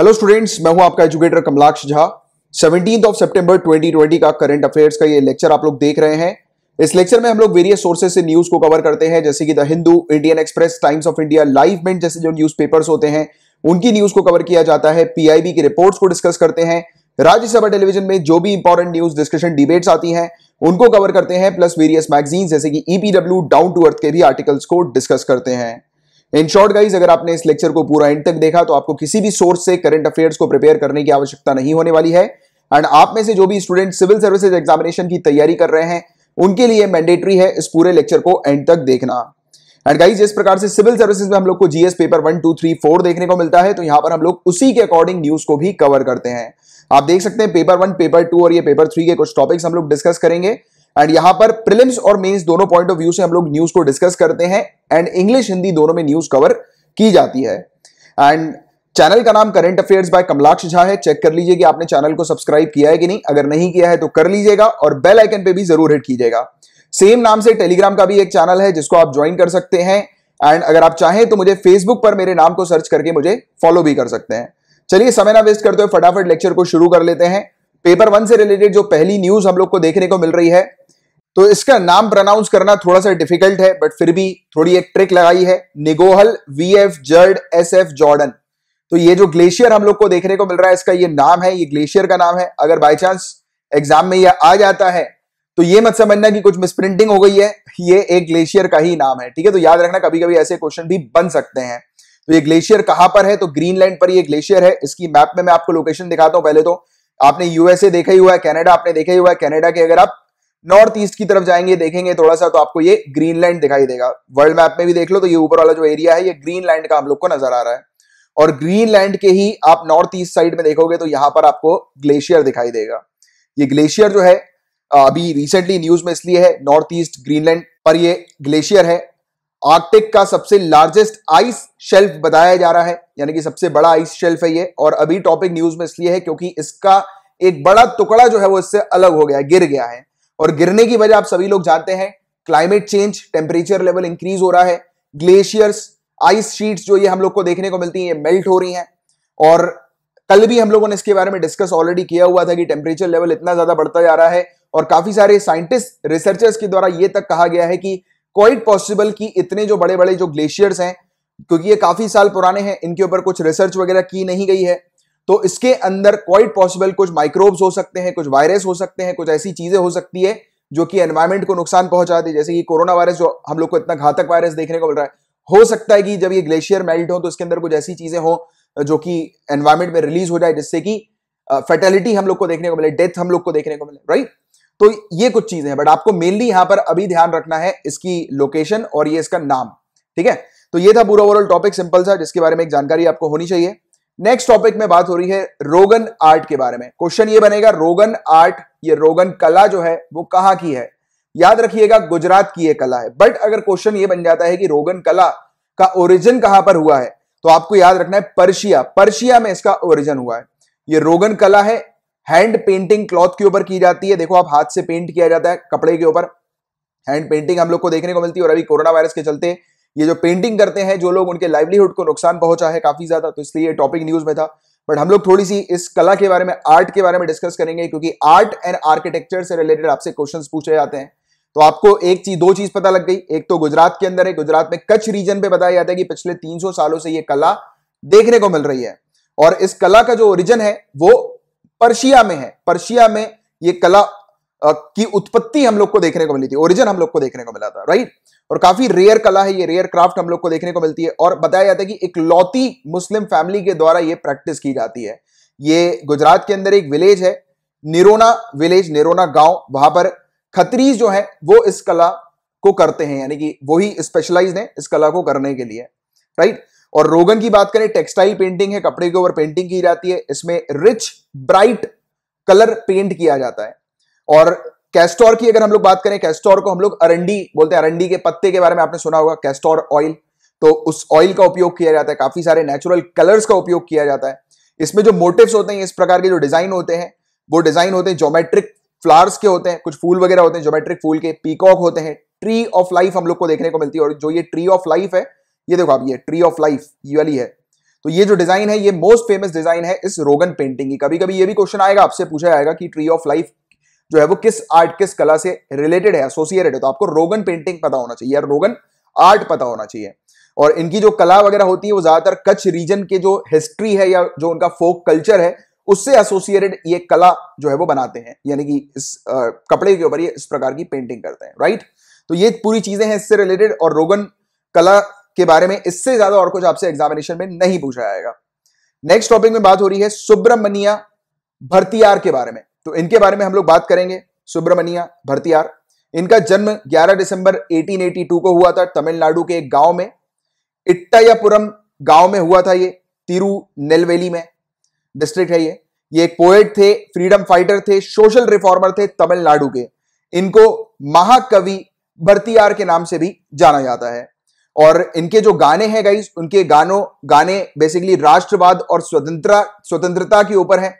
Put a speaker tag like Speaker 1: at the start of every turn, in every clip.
Speaker 1: Hello students मैं हूं आपका educator Kamalaksh Jha seventeen of सितंबर 2020 का करंट अफेयर्स का ये लेक्चर आप लोग देख रहे हैं इस लेक्चर में हम लोग वेरियस सोर्सेज से न्यूज को कवर करते हैं जैसे कि the Hindu Indian Express Times of India Live Mint जैसे जो न्यूज होते हैं उनकी न्यूज को कवर किया जाता है पीआईबी की रिपोर्ट्स को डिस्कस करते हैं राज्यसभा टेलीविजन में जो भी इंपॉर्टेंट न्यूज डिस्कशन डिबेट्स आती हैं उनको कवर करते हैं प्लस वेरियस मैगजीन जैसे कि ईपीडब्ल्यू डाउन टू अर्थ के भी आर्टिकल्स को डिस्कस करते हैं इन शॉर्ट गाइज अगर आपने इस लेक्चर को पूरा एंड तक देखा तो आपको किसी भी सोर्स से करंट अफेयर्स को प्रिपेयर करने की आवश्यकता नहीं होने वाली है एंड आप में से जो भी स्टूडेंट सिविल सर्विसेज एग्जामिनेशन की तैयारी कर रहे हैं उनके लिए मैंडेटरी है इस पूरे लेक्चर को एंड तक देखना एंड गाइज जिस प्रकार से सिविल सर्विसेज में हम लोग को GS paper one two three four देखने को मिलता है तो यहां पर हम लोग उसी के अकॉर्डिंग न्यूज को भी कवर करते हैं आप देख सकते हैं पेपर वन पेपर टू और ये पेपर थ्री के कुछ टॉपिक्स हम लोग डिस्कस करेंगे एंड यहां पर प्रिलिम्स और मेंस दोनों पॉइंट ऑफ व्यू से हम लोग न्यूज को डिस्कस करते हैं एंड इंग्लिश हिंदी दोनों में न्यूज कवर की जाती है एंड चैनल का नाम current affairs by Kamalaksh Jha है चेक कर लीजिए कि आपने चैनल को सब्सक्राइब किया है कि नहीं अगर नहीं किया है तो कर लीजिएगा और बेल आइकन पे भी जरूर हिट कीजिएगा सेम नाम से टेलीग्राम का भी एक चैनल है जिसको आप ज्वाइन कर सकते हैं एंड अगर आप चाहें तो मुझे फेसबुक पर मेरे नाम को सर्च करके मुझे फॉलो भी कर सकते हैं चलिए समय ना वेस्ट करते हुए फटाफट लेक्चर को शुरू कर लेते हैं पेपर वन से रिलेटेड जो पहली न्यूज हम लोग को देखने को मिल रही है तो इसका नाम प्रोनाउंस करना थोड़ा सा डिफिकल्ट है बट फिर भी थोड़ी एक ट्रिक लगाई है निगोहल वी एफ जर्ड एस एफ जॉर्डन तो ये जो ग्लेशियर हम लोग को देखने को मिल रहा है इसका ये नाम है ये ग्लेशियर का नाम है अगर बाई चांस एग्जाम में ये आ जाता है तो ये मत समझना कि कुछ मिसप्रिंटिंग हो गई है ये एक ग्लेशियर का ही नाम है ठीक है तो याद रखना कभी कभी ऐसे क्वेश्चन भी बन सकते हैं तो ये ग्लेशियर कहां पर है तो ग्रीनलैंड पर ये ग्लेशियर है इसकी मैप में मैं आपको लोकेशन दिखाता हूं पहले तो आपने यूएसए देखा ही हुआ है कनाडा आपने देखा ही हुआ है कनाडा के अगर आप नॉर्थ ईस्ट की तरफ जाएंगे देखेंगे थोड़ा सा तो आपको ये ग्रीनलैंड दिखाई देगा वर्ल्ड मैप में भी देख लो तो ये ऊपर वाला जो एरिया है ये ग्रीनलैंड का हम लोग को नजर आ रहा है और ग्रीनलैंड के ही आप नॉर्थ ईस्ट साइड में देखोगे तो यहाँ पर आपको ग्लेशियर दिखाई देगा ये ग्लेशियर जो है अभी रिसेंटली न्यूज में इसलिए है नॉर्थ ईस्ट ग्रीनलैंड पर ये ग्लेशियर है आर्कटिक का सबसे लार्जेस्ट आइस शेल्फ बताया जा रहा है यानी कि सबसे बड़ा आइस शेल्फ है ये और अभी टॉपिक न्यूज में इसलिए है क्योंकि इसका एक बड़ा टुकड़ा जो है वो इससे अलग हो गया गिर गया है और गिरने की वजह आप सभी लोग जानते हैं climate change temperature level increase हो रहा है ग्लेशियर्स आइस शीट्स जो ये हम लोग को देखने को मिलती है ये मेल्ट हो रही हैं और कल भी हम लोगों ने इसके बारे में डिस्कस ऑलरेडी किया हुआ था कि टेम्परेचर लेवल इतना ज्यादा बढ़ता जा रहा है और काफी सारे साइंटिस्ट रिसर्चर्स के द्वारा ये तक कहा गया है कि क्वाइट पॉसिबल कि इतने जो बड़े बड़े जो ग्लेशियर्स हैं क्योंकि ये काफी साल पुराने हैं इनके ऊपर कुछ रिसर्च वगैरह की नहीं गई है तो इसके अंदर क्वाइट पॉसिबल कुछ माइक्रोब्स हो सकते हैं कुछ वायरस हो सकते हैं कुछ ऐसी चीजें हो सकती है जो कि एनवायरमेंट को नुकसान पहुंचाती है जैसे कि कोरोना वायरस जो हम लोग को इतना घातक वायरस देखने को मिल रहा है हो सकता है कि जब ये ग्लेशियर मेल्ट हो तो इसके अंदर कुछ ऐसी चीजें हो जो कि एनवायरमेंट में रिलीज हो जाए जिससे कि फेटेलिटी हम लोग को देखने को मिले डेथ हम लोग को देखने को मिले राइट तो ये कुछ चीजें हैं बट आपको मेनली यहां पर अभी ध्यान रखना है इसकी लोकेशन और ये इसका नाम ठीक है तो ये था पूरा ओवरऑल टॉपिक सिंपल सा जिसके बारे में एक जानकारी आपको होनी चाहिए नेक्स्ट टॉपिक में बात हो रही है रोगन आर्ट के बारे में क्वेश्चन ये बनेगा रोगन आर्ट ये रोगन कला जो है वो कहां की है याद रखिएगा गुजरात की ये कला है बट अगर क्वेश्चन ये बन जाता है कि रोगन कला का ओरिजिन कहां पर हुआ है तो आपको याद रखना है पर्शिया पर्शिया में इसका ओरिजिन हुआ है ये रोगन कला है हैंड पेंटिंग क्लॉथ के ऊपर की जाती है देखो आप हाथ से पेंट किया जाता है कपड़े के ऊपर हैंड पेंटिंग हम लोग को देखने को मिलती है और अभी कोरोना वायरस के चलते ये जो पेंटिंग करते हैं जो लोग उनके लाइवलीहुड को नुकसान पहुंचा है काफी ज्यादा तो इसलिए टॉपिक न्यूज में था बट हम लोग थोड़ी सी इस कला के बारे में आर्ट के बारे में डिस्कस करेंगे क्योंकि आर्ट एंड आर्किटेक्चर से रिलेटेड आपसे क्वेश्चन पूछे जाते हैं तो आपको एक चीज दो चीज पता लग गई एक तो गुजरात के अंदर है गुजरात में कच्छ रीजन पे बताया जाता है कि पिछले 300 सालों से ये कला देखने को मिल रही है और इस कला का जो ओरिजन है वो पर्शिया में है पर्शिया में ये कला की उत्पत्ति हम लोग को देखने को मिली थी ओरिजिन हम लोग को देखने को मिला था राइट और काफी रेयर कला है ये रेयर क्राफ्ट हम लोग को देखने को मिलती है और बताया जाता है कि एक लौती मुस्लिम फैमिली के द्वारा ये प्रैक्टिस की जाती है ये गुजरात के अंदर एक विलेज है निरोना विलेज निरोना गांव वहां पर खतरीज जो है वो इस कला को करते हैं यानी कि वही स्पेशलाइज है इस कला को करने के लिए राइट और रोगन की बात करें टेक्सटाइल पेंटिंग है कपड़े के ऊपर पेंटिंग की जाती है इसमें रिच ब्राइट कलर पेंट किया जाता है और कैस्टोर की अगर हम लोग बात करें कैस्टोर को हम लोग अरंडी बोलते हैं अरंडी के पत्ते के बारे में आपने सुना होगा कैस्टोर ऑयल तो उस ऑयल का उपयोग किया जाता है काफी सारे नेचुरल कलर्स का उपयोग किया जाता है इसमें जो मोटिव्स होते हैं इस प्रकार के जो डिजाइन होते हैं वो डिजाइन होते हैं जोमेट्रिक फ्लावर्स के होते हैं कुछ फूल वगैरह होते हैं जोमेट्रिक फूल के पीकॉक होते हैं ट्री ऑफ लाइफ हम लोग को देखने को मिलती है और जो ये ट्री ऑफ लाइफ है ये देखो आप ये ट्री ऑफ लाइफ ये वाली है तो ये जो डिजाइन है ये मोस्ट फेमस डिजाइन है इस रोगन पेंटिंग की कभी कभी ये भी क्वेश्चन आएगा आपसे पूछा जाएगा कि ट्री ऑफ लाइफ जो है वो किस आर्ट किस कला से रिलेटेड है एसोसिएटेड है तो आपको रोगन पेंटिंग पता होना चाहिए या रोगन आर्ट पता होना चाहिए और इनकी जो कला वगैरह होती है वो ज्यादातर कच्छ रीजन के जो हिस्ट्री है या जो उनका फोक कल्चर है उससे एसोसिएटेड ये कला जो है वो बनाते हैं यानी कि इस आ, कपड़े के ऊपर ये इस प्रकार की पेंटिंग करते हैं राइट तो ये पूरी चीजें हैं इससे रिलेटेड और रोगन कला के बारे में इससे ज्यादा और कुछ आपसे एग्जामिनेशन में नहीं पूछा जाएगा नेक्स्ट टॉपिक में बात हो रही है सुब्रमणिया भरतियार के बारे में तो इनके बारे में हम लोग बात करेंगे सुब्रमण्या भरतियार इनका जन्म 11 दिसंबर 1882 को हुआ था तमिलनाडु के एक गांव में इट्टायापुरम गांव में हुआ था ये तिरु नेलवेली में डिस्ट्रिक्ट है ये ये एक पोएट थे फ्रीडम फाइटर थे सोशल रिफॉर्मर थे तमिलनाडु के इनको महाकवि भरतियार के नाम से भी जाना जाता है और इनके जो गाने हैं गाइस उनके गानों गाने बेसिकली राष्ट्रवाद और स्वतंत्रता स्वतंत्रता के ऊपर हैं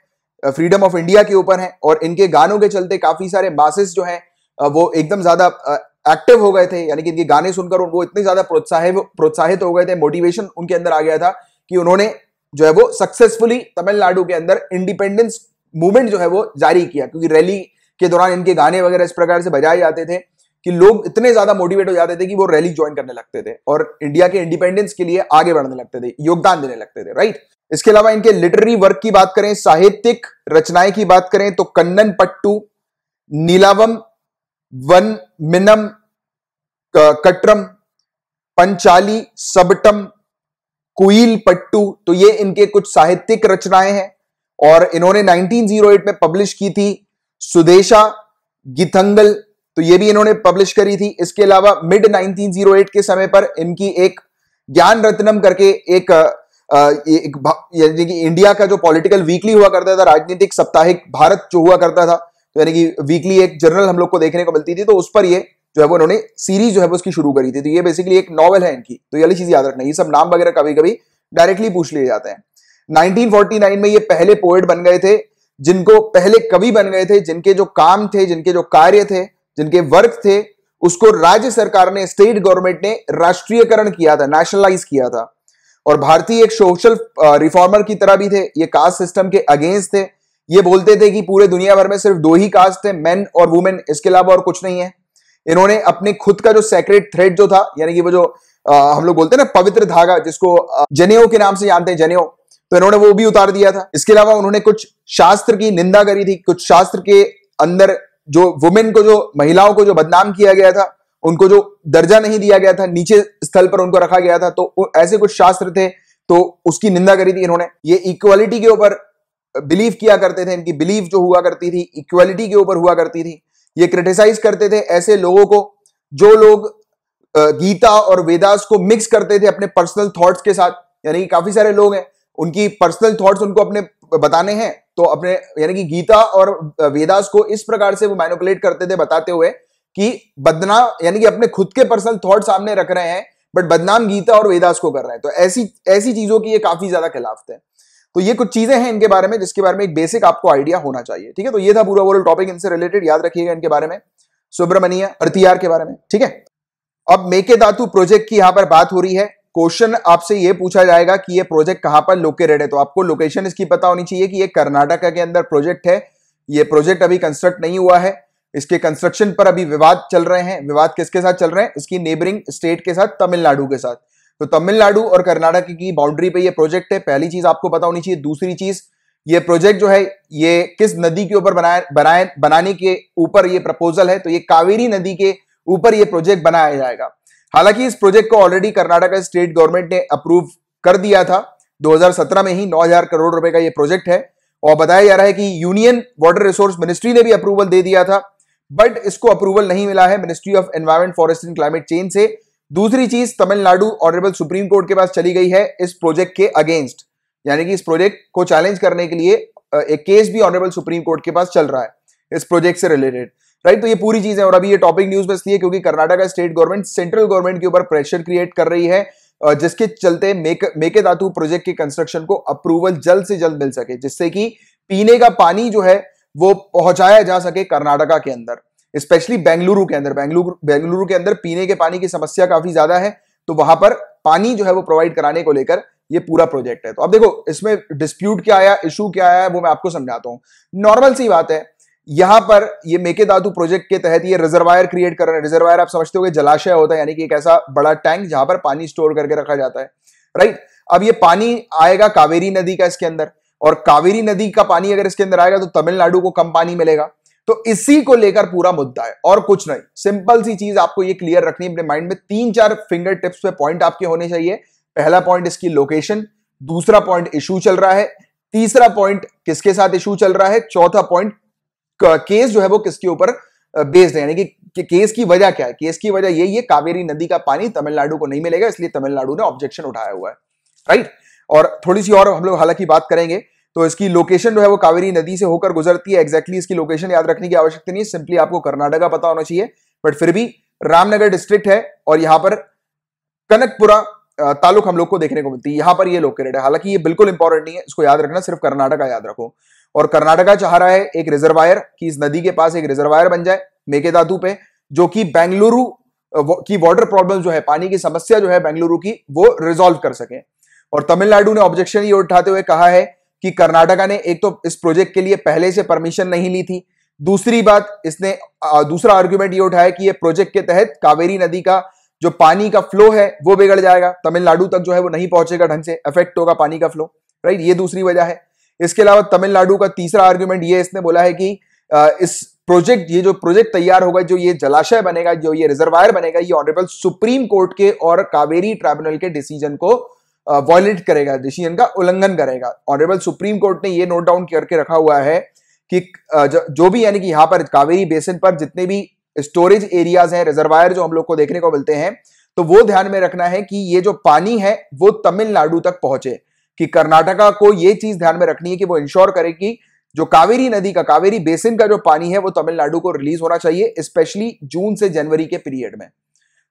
Speaker 1: फ्रीडम ऑफ इंडिया के ऊपर है और इनके गानों के चलते काफ़ी सारे मासेस जो हैं वो एकदम ज़्यादा एक्टिव हो गए थे यानी कि इनके गाने सुनकर वो इतने ज़्यादा प्रोत्साहित प्रोत्साहित हो गए थे मोटिवेशन उनके अंदर आ गया था कि उन्होंने जो है वो सक्सेसफुली तमिलनाडु के अंदर इंडिपेंडेंस मूवमेंट जो है वो जारी किया क्योंकि रैली के दौरान इनके गाने वगैरह इस प्रकार से बजाए जाते थे कि लोग इतने ज्यादा मोटिवेट हो जाते थे कि वो रैली ज्वाइन करने लगते थे और इंडिया के इंडिपेंडेंस के लिए आगे बढ़ने लगते थे योगदान देने लगते थे राइट इसके अलावा इनके लिटरेरी वर्क की बात करें साहित्यिक रचनाएं की बात करें तो कन्नन पट्टू नीलावम वन मिनम कटरम पंचाली सबटम कुल पट्टू तो ये इनके कुछ साहित्यिक रचनाएं हैं और इन्होंने 1908 में पब्लिश की थी सुदेशा गीतंगल तो ये भी इन्होंने पब्लिश करी थी इसके अलावा मिड 1908 के समय पर इनकी एक ज्ञान रत्नम करके एक एक यानी कि इंडिया का जो पॉलिटिकल वीकली हुआ करता था राजनीतिक साप्ताहिक भारत जो हुआ करता था तो यानी कि वीकली एक जर्नल हम लोग को देखने को मिलती थी तो उस पर ये जो है वो उन्होंने सीरीज जो है उसकी शुरू करी थी तो ये बेसिकली एक नॉवल है इनकी तो ये वाली चीज याद रखना ये सब नाम वगैरह कभी कभी डायरेक्टली पूछ लिए जाते हैं 1949 में ये पहले पोएट बन गए थे जिनको पहले कवि बन गए थे जिनके जो काम थे जिनके जो कार्य थे जिनके वर्क थे उसको राज्य सरकार ने स्टेट गवर्नमेंट ने राष्ट्रीयकरण किया था नेशनलाइज किया था और भारतीय एक सोशल रिफॉर्मर की तरह भी थे ये कास्ट सिस्टम के अगेंस्ट थे ये बोलते थे कि पूरे दुनिया भर में सिर्फ दो ही कास्ट थे मेन और वुमेन इसके अलावा और कुछ नहीं है इन्होंने अपने खुद का जो सेक्रेट थ्रेड जो था यानी कि वो जो आ, हम लोग बोलते हैं ना पवित्र धागा जिसको जनेओ के नाम से जानते हैं जनेओ तो इन्होंने वो भी उतार दिया था इसके अलावा उन्होंने कुछ शास्त्र की निंदा करी थी कुछ शास्त्र के अंदर जो वुमेन को जो महिलाओं को जो बदनाम किया गया था उनको जो दर्जा नहीं दिया गया था नीचे स्थल पर उनको रखा गया था तो ऐसे कुछ शास्त्र थे तो उसकी निंदा करी थी इन्होंने ये इक्वालिटी के ऊपर बिलीव किया करते थे इनकी बिलीव जो हुआ करती थी इक्वालिटी के ऊपर हुआ करती थी ये क्रिटिसाइज करते थे ऐसे लोगों को जो लोग गीता और वेदास को मिक्स करते थे अपने पर्सनल थॉट्स के साथ यानी कि काफी सारे लोग हैं उनकी पर्सनल थॉट्स उनको अपने बताने हैं तो अपने यानी कि गीता और वेदास को इस प्रकार से वो मैनुपुलेट करते थे बताते हुए कि बदनाम यानी कि अपने खुद के पर्सनल थॉट सामने रख रहे हैं बट बदनाम गीता और वेदास को कर रहे हैं तो ऐसी ऐसी चीजों की ये काफी ज्यादा खिलाफ थे तो ये कुछ चीजें हैं इनके बारे में जिसके बारे में एक बेसिक आपको आइडिया होना चाहिए ठीक है तो ये था पूरा वर्ल्ड टॉपिक इनसे रिलेटेड याद रखिएगा इनके बारे में सुब्रमण्य अर्तियार के बारे में ठीक है अब मेके दातु प्रोजेक्ट की यहां पर बात हो रही है क्वेश्चन आपसे ये पूछा जाएगा कि ये प्रोजेक्ट कहां पर लोकेटेड है तो आपको लोकेशन इसकी पता होनी चाहिए कि ये कर्नाटका के अंदर प्रोजेक्ट है ये प्रोजेक्ट अभी कंस्ट्रक्ट नहीं हुआ है इसके कंस्ट्रक्शन पर अभी विवाद चल रहे हैं विवाद किसके साथ चल रहे हैं इसकी नेबरिंग स्टेट के साथ तमिलनाडु के साथ तो तमिलनाडु और कर्नाटक की बाउंड्री पर यह प्रोजेक्ट है पहली चीज आपको पता होनी चाहिए दूसरी चीज ये प्रोजेक्ट जो है ये किस नदी के ऊपर बनाए बनाने के ऊपर ये प्रपोजल है तो ये कावेरी नदी के ऊपर ये प्रोजेक्ट बनाया जाएगा हालांकि इस प्रोजेक्ट को ऑलरेडी कर्नाटक स्टेट गवर्नमेंट ने अप्रूव कर दिया था 2017 में ही 9000 करोड़ रुपए का यह प्रोजेक्ट है और बताया जा रहा है कि यूनियन वाटर रिसोर्स मिनिस्ट्री ने भी अप्रूवल दे दिया था बट इसको अप्रूवल नहीं मिला है ministry of environment forest and climate change से दूसरी चीज तमिलनाडु ऑनरेबल सुप्रीम कोर्ट के पास चली गई है इस प्रोजेक्ट के अगेंस्ट यानी कि इस प्रोजेक्ट को चैलेंज करने के लिए एक केस भी ऑनरेबल सुप्रीम कोर्ट के पास चल रहा है इस प्रोजेक्ट से रिलेटेड राइट तो ये पूरी चीज है और अभी ये टॉपिक न्यूज में इसलिए क्योंकि Karnataka state government central government के ऊपर प्रेशर क्रिएट कर रही है जिसके चलते मेक मेके धातु प्रोजेक्ट के कंस्ट्रक्शन को अप्रूवल जल्द से जल्द मिल सके जिससे कि पीने का पानी जो है वो पहुंचाया जा सके कर्नाटका के अंदर स्पेशली बेंगलुरु के अंदर बेंगलुरु बेंगलुरु के अंदर पीने के पानी की समस्या काफी ज्यादा है तो वहां पर पानी जो है वो प्रोवाइड कराने को लेकर ये पूरा प्रोजेक्ट है तो अब देखो इसमें डिस्प्यूट क्या आया इशू क्या आया वो मैं आपको समझाता हूँ नॉर्मल सी बात है यहां पर ये मेके दादू प्रोजेक्ट के तहत ये रिजर्वायर क्रिएट कर रहे हैं रिजर्वायर आप समझते हो जलाशय होता है यानी कि एक ऐसा बड़ा टैंक जहां पर पानी स्टोर करके रखा जाता है राइट अब ये पानी आएगा कावेरी नदी का इसके अंदर और कावेरी नदी का पानी अगर इसके अंदर आएगा तो तमिलनाडु को कम पानी मिलेगा तो इसी को लेकर पूरा मुद्दा है और कुछ नहीं सिंपल सी चीज आपको ये क्लियर रखनी है अपने माइंड में तीन चार फिंगर टिप्स पे पॉइंट आपके होने चाहिए पहला पॉइंट इसकी लोकेशन दूसरा पॉइंट इशू चल रहा है तीसरा पॉइंट किसके साथ इशू चल रहा है चौथा पॉइंट केस जो है वो किसके ऊपर बेस्ड है यानी कि, केस की वजह क्या है केस की वजह यही है कावेरी नदी का पानी तमिलनाडु को नहीं मिलेगा इसलिए तमिलनाडु ने ऑब्जेक्शन उठाया हुआ है राइट और थोड़ी सी और हम लोग हालांकि बात करेंगे तो इसकी लोकेशन जो है वो कावेरी नदी से होकर गुजरती है एक्जैक्टली exactly इसकी लोकेशन याद रखने की आवश्यकता नहीं है सिंपली आपको कर्नाटका पता होना चाहिए बट फिर भी रामनगर डिस्ट्रिक्ट है और यहां पर कनकपुरा तालुक हम लोग को देखने को मिलती है यहां पर ये लोकेटेड है हालांकि ये बिल्कुल इंपॉर्टेंट नहीं है इसको याद रखना सिर्फ कर्नाटक का याद रखो और कर्नाटका चाह रहा है एक रिजर्वायर कि इस नदी के पास एक रिजर्वायर बन जाए मेकेदातु पे जो कि बेंगलुरु की वाटर प्रॉब्लम जो है पानी की समस्या जो है बेंगलुरु की वो रिजोल्व कर सके और तमिलनाडु ने ऑब्जेक्शन ये उठाते हुए कहा है कि कर्नाटका ने एक तो इस प्रोजेक्ट के लिए पहले से परमिशन नहीं ली थी दूसरी बात इसने दूसरा आर्ग्यूमेंट ये उठाया कि ये प्रोजेक्ट के तहत कावेरी नदी का जो पानी का फ्लो है वो बिगड़ जाएगा तमिलनाडु तक जो है वो नहीं पहुंचेगा ढंग से अफेक्ट होगा पानी का फ्लो राइट ये दूसरी वजह है इसके अलावा तमिलनाडु का तीसरा आर्ग्यूमेंट ये इसने बोला है कि इस प्रोजेक्ट ये जो प्रोजेक्ट तैयार होगा जो ये जलाशय बनेगा जो ये रिजर्वायर बनेगा ये ऑनरेबल सुप्रीम कोर्ट के और कावेरी ट्राइब्यूनल के डिसीजन को वॉयलेट करेगा डिसीजन का उल्लंघन करेगा ऑनरेबल सुप्रीम कोर्ट ने ये नोट डाउन करके रखा हुआ है कि जो भी यानी कि यहां पर कावेरी बेसिन पर जितने भी स्टोरेज एरियाज हैं रिजर्वायर जो हम लोग को देखने को मिलते हैं तो वो ध्यान में रखना है कि ये जो पानी है वो तमिलनाडु तक पहुंचे कि कर्नाटका को यह चीज ध्यान में रखनी है कि वो इंश्योर करे कि जो कावेरी नदी का कावेरी बेसिन का जो पानी है वो तमिलनाडु को रिलीज होना चाहिए स्पेशली जून से जनवरी के पीरियड में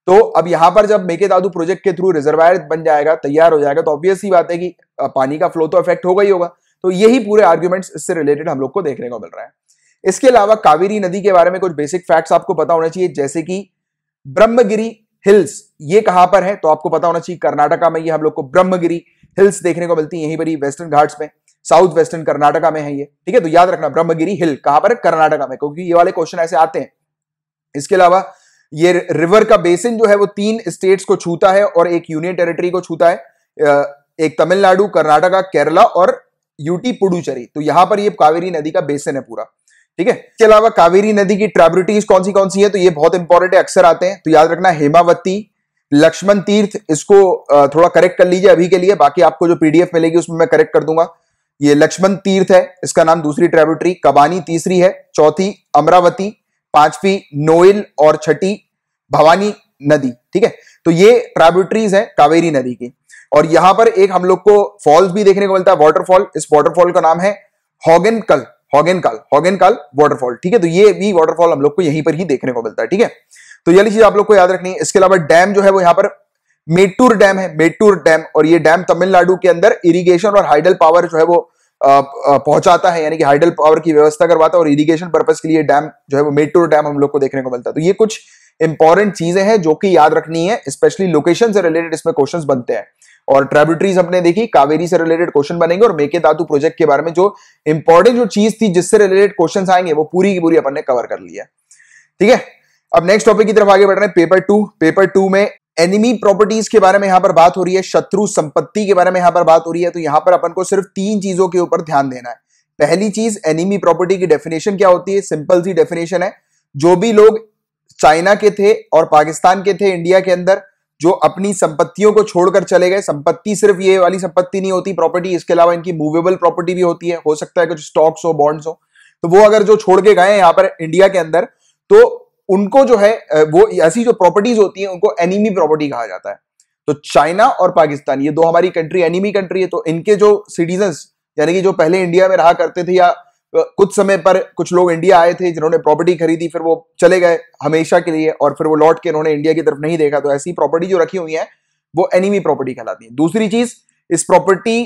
Speaker 1: तो अब यहां पर जब मेके दादू प्रोजेक्ट के थ्रू रिजर्वायर बन जाएगा तैयार हो जाएगा तो ऑब्वियस ही बात है कि पानी का फ्लो तो इफेक्ट होगा ही होगा तो यही पूरे आर्ग्यूमेंट्स इससे रिलेटेड हम लोग को देखने को मिल रहा है इसके अलावा कावेरी नदी के बारे में कुछ बेसिक फैक्ट्स आपको पता होना चाहिए जैसे कि ब्रह्मगिरी हिल्स ये कहां पर है तो आपको पता होना चाहिए कर्नाटका में ये हम लोग को ब्रह्मगिरी हिल्स देखने को मिलती है यहीं पर ही वेस्टर्न घाट्स में साउथ वेस्टर्न कर्नाटका में है ये ठीक है तो याद रखना ब्रह्मगिरी हिल कहां पर कर्नाटका में क्योंकि ये वाले क्वेश्चन ऐसे आते हैं इसके अलावा ये रिवर का बेसिन जो है वो तीन स्टेट्स को छूता है और एक यूनियन टेरिटरी को छूता है एक तमिलनाडु कर्नाटका केरला और यूटी पुडुचेरी तो यहां पर ये कावेरी नदी का बेसिन है पूरा ठीक है इसके अलावा कावेरी नदी की ट्रेब्रिटीज कौन सी कौन सी है तो ये बहुत इंपॉर्टेंट है अक्सर आते हैं तो याद रखना हेमावती लक्ष्मण तीर्थ इसको थोड़ा करेक्ट कर लीजिए अभी के लिए बाकी आपको जो पीडीएफ मिलेगी उसमें मैं करेक्ट कर दूंगा ये लक्ष्मण तीर्थ है इसका नाम दूसरी ट्रेबुटरी कबानी तीसरी है चौथी अमरावती पांचवी नोइल और छठी भवानी नदी ठीक है तो ये ट्रेबुटरीज है कावेरी नदी की और यहां पर एक हम लोग को फॉल्स भी देखने को मिलता है वाटरफॉल इस वाटरफॉल का नाम है हॉगन कल हॉगन कल हॉगन कल वॉटरफॉल ठीक है तो ये भी वाटरफॉल हम लोग को यहीं पर ही देखने को मिलता है ठीक है तो ये चीज आप लोग को याद रखनी है इसके अलावा डैम जो है वो यहाँ पर मेटूर डैम है मेटूर डैम और ये डैम तमिलनाडु के अंदर इरीगेशन और हाइडल पावर जो है वो पहुंचाता है यानी कि हाइडल पावर की व्यवस्था करवाता है और इरीगेशन पर्पज के लिए डैम जो है वो मेटूर डैम हम लोग को देखने को मिलता है तो ये कुछ इंपॉर्टेंट चीजें हैं जो कि याद रखनी है स्पेशली लोकेशन से रिलेटेड इसमें क्वेश्चंस बनते हैं और ट्रेबुटरीज हमने देखी कावेरी से रिलेटेड क्वेश्चन बनेंगे और मेके दातु प्रोजेक्ट के बारे में जो इंपॉर्टेंट जो चीज थी जिससे रिलेटेड क्वेश्चन आएंगे वो पूरी की पूरी अपन ने कवर कर लिया ठीक है अब नेक्स्ट टॉपिक की तरफ आगे बढ़ रहे हैं पेपर टू पेपर टू में एनिमी प्रॉपर्टीज के बारे में यहां पर बात हो रही है शत्रु संपत्ति के बारे में यहां पर बात हो रही है तो यहां पर अपन को सिर्फ तीन चीजों के ऊपर ध्यान देना है पहली चीज एनिमी प्रॉपर्टी की डेफिनेशन क्या होती है सिंपल सी डेफिनेशन है जो भी लोग चाइना के थे और पाकिस्तान के थे इंडिया के अंदर जो अपनी संपत्तियों को छोड़कर चले गए संपत्ति सिर्फ ये वाली संपत्ति नहीं होती प्रॉपर्टी इसके अलावा इनकी मूवेबल प्रॉपर्टी भी होती है हो सकता है कुछ स्टॉक्स हो बॉन्ड्स हो तो वो अगर जो छोड़ के गए यहाँ पर इंडिया के अंदर तो उनको जो है वो ऐसी जो प्रॉपर्टीज होती हैं उनको एनिमी प्रॉपर्टी कहा जाता है तो चाइना और पाकिस्तान ये दो हमारी कंट्री एनिमी कंट्री है तो इनके जो सिटीजन यानी कि जो पहले इंडिया में रहा करते थे या कुछ समय पर कुछ लोग इंडिया आए थे जिन्होंने प्रॉपर्टी खरीदी फिर वो चले गए हमेशा के लिए और फिर वो लौट के उन्होंने इंडिया की तरफ नहीं देखा तो ऐसी प्रॉपर्टी जो रखी हुई है वो एनिमी प्रॉपर्टी कहलाती है दूसरी चीज इस प्रॉपर्टी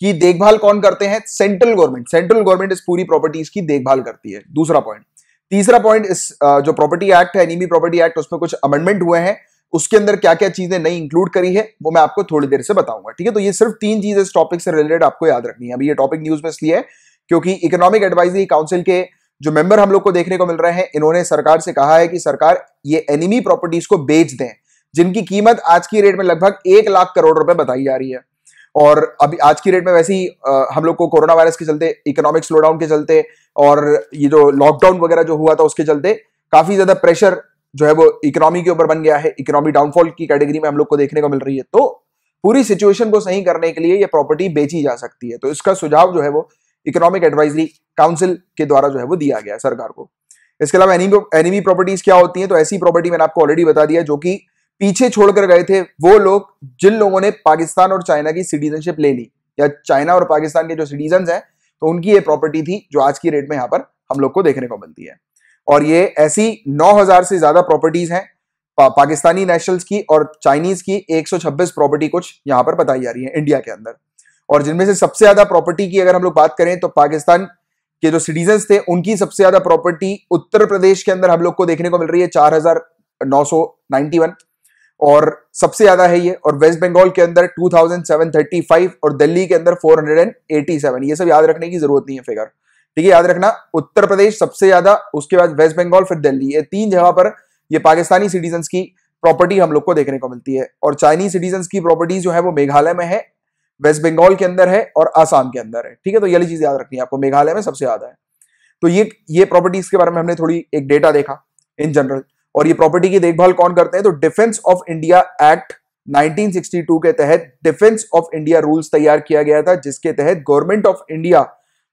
Speaker 1: की देखभाल कौन करते हैं सेंट्रल गवर्नमेंट सेंट्रल गवर्नमेंट इस पूरी प्रॉपर्टीज की देखभाल करती है दूसरा पॉइंट तीसरा पॉइंट इस जो प्रॉपर्टी एक्ट है एनिमी प्रॉपर्टी एक्ट उसमें कुछ अमेंडमेंट हुए हैं उसके अंदर क्या क्या चीजें नई इंक्लूड करी है वो मैं आपको थोड़ी देर से बताऊंगा ठीक है तो ये सिर्फ तीन चीज इस टॉपिक से रिलेटेड आपको याद रखनी है अभी ये टॉपिक न्यूज में इसलिए है क्योंकि इकोनॉमिक एडवाइजरी काउंसिल के जो मेंबर हम लोग को देखने को मिल रहे हैं इन्होंने सरकार से कहा है कि सरकार ये एनिमी प्रॉपर्टीज को बेच दें जिनकी कीमत आज की रेट में लगभग एक लाख करोड़ रुपए बताई जा रही है और अभी आज की डेट में वैसे ही हम लोग को कोरोना वायरस के चलते इकोनॉमिक स्लो डाउन के चलते और ये जो लॉकडाउन वगैरह जो हुआ था उसके चलते काफी ज्यादा प्रेशर जो है वो इकोनॉमी के ऊपर बन गया है इकोनॉमी डाउनफॉल की कैटेगरी में हम लोग को देखने को मिल रही है तो पूरी सिचुएशन को सही करने के लिए ये प्रॉपर्टी बेची जा सकती है तो इसका सुझाव जो है वो इकोनॉमिक एडवाइजरी काउंसिल के द्वारा जो है वो दिया गया सरकार को इसके अलावा एनिमी एनिमी प्रॉपर्टीज क्या होती है तो ऐसी प्रॉपर्टी मैंने आपको ऑलरेडी बता दिया जो कि पीछे छोड़कर गए थे वो लोग जिन लोगों ने पाकिस्तान और चाइना की सिटीजनशिप ले ली या चाइना और पाकिस्तान के जो सिटीजन हैं तो उनकी ये प्रॉपर्टी थी जो आज की रेट में यहाँ पर हम लोग को देखने को मिलती है और ये ऐसी 9000 से ज्यादा प्रॉपर्टीज हैं पा, पाकिस्तानी नेशनल्स की और चाइनीज की 126 प्रॉपर्टी कुछ यहां पर बताई जा रही है इंडिया के अंदर और जिनमें से सबसे ज्यादा प्रॉपर्टी की अगर हम लोग बात करें तो पाकिस्तान के जो सिटीजन थे उनकी सबसे ज्यादा प्रॉपर्टी उत्तर प्रदेश के अंदर हम लोग को देखने को मिल रही है चार हजार नौ सौ नाइन्टी वन और सबसे ज्यादा है ये और वेस्ट बंगाल के अंदर 2735 और दिल्ली के अंदर 487 ये सब याद रखने की जरूरत नहीं है फिगर ठीक है याद रखना उत्तर प्रदेश सबसे ज्यादा उसके बाद वेस्ट बंगाल फिर दिल्ली ये तीन जगह पर ये पाकिस्तानी सिटीजन की प्रॉपर्टी हम लोग को देखने को मिलती है और चाइनीज सिटीजन की प्रॉपर्टी जो है वो मेघालय में है वेस्ट बंगाल के अंदर है और आसाम के अंदर है ठीक है तो ये चीज याद रखनी है आपको मेघालय में सबसे ज्यादा है तो ये ये प्रॉपर्टीज के बारे में हमने थोड़ी एक डेटा देखा इन जनरल और ये प्रॉपर्टी की देखभाल कौन करते हैं तो डिफेंस ऑफ इंडिया एक्ट 1962 के तहत डिफेंस ऑफ इंडिया रूल्स तैयार किया गया था जिसके तहत गवर्नमेंट ऑफ इंडिया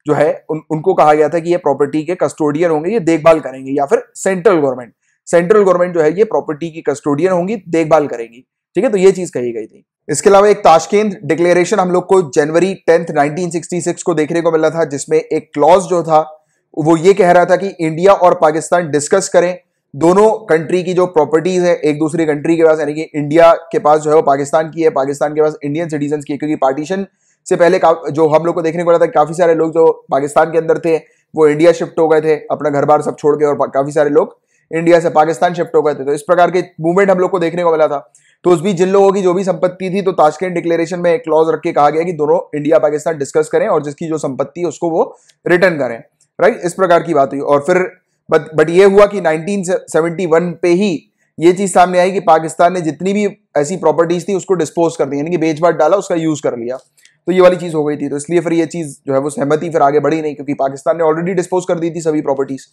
Speaker 1: जो है उन, उनको कहा गया था कि ये प्रॉपर्टी के कस्टोडियन होंगे ये देखभाल करेंगे या फिर सेंट्रल गवर्नमेंट सेंट्रल गवर्नमेंट जो है ये प्रॉपर्टी की कस्टोडियन होंगी देखभाल करेंगी ठीक है तो ये चीज कही गई थी इसके अलावा एक ताशकेंद डिक्लेरेशन हम लोग को जनवरी टेंथ नाइनटीन को देखने को मिला था जिसमें एक क्लॉज जो था वो ये कह रहा था कि इंडिया और पाकिस्तान डिस्कस करें दोनों कंट्री की जो प्रॉपर्टीज है एक दूसरी कंट्री के पास यानी कि इंडिया के पास जो है वो पाकिस्तान की है पाकिस्तान के पास इंडियन सिटीजन की क्योंकि पार्टीशन से पहले जो हम लोग को देखने को मिला था काफी सारे लोग जो पाकिस्तान के अंदर थे वो इंडिया शिफ्ट हो गए थे अपना घर बार सब छोड़ के और काफी सारे लोग इंडिया से पाकिस्तान शिफ्ट हो गए थे तो इस प्रकार के मूवमेंट हम लोग को देखने को मिला था तो उस बीच जिन लोगों की जो भी संपत्ति थी तो ताशकंद डिक्लेरेशन में एक क्लॉज रख के कहा गया कि दोनों इंडिया पाकिस्तान डिस्कस करें और जिसकी जो संपत्ति है उसको वो रिटर्न करें राइट इस प्रकार की बात हुई और फिर बट बट ये हुआ कि 1971 पे ही ये चीज सामने आई कि पाकिस्तान ने जितनी भी ऐसी प्रॉपर्टीज थी उसको डिस्पोज कर दी यानी कि बेच बाट डाला उसका यूज कर लिया तो ये वाली चीज हो गई थी तो इसलिए फिर ये चीज जो है वो सहमति फिर आगे बढ़ी नहीं क्योंकि पाकिस्तान ने ऑलरेडी डिस्पोज कर दी थी सभी प्रॉपर्टीज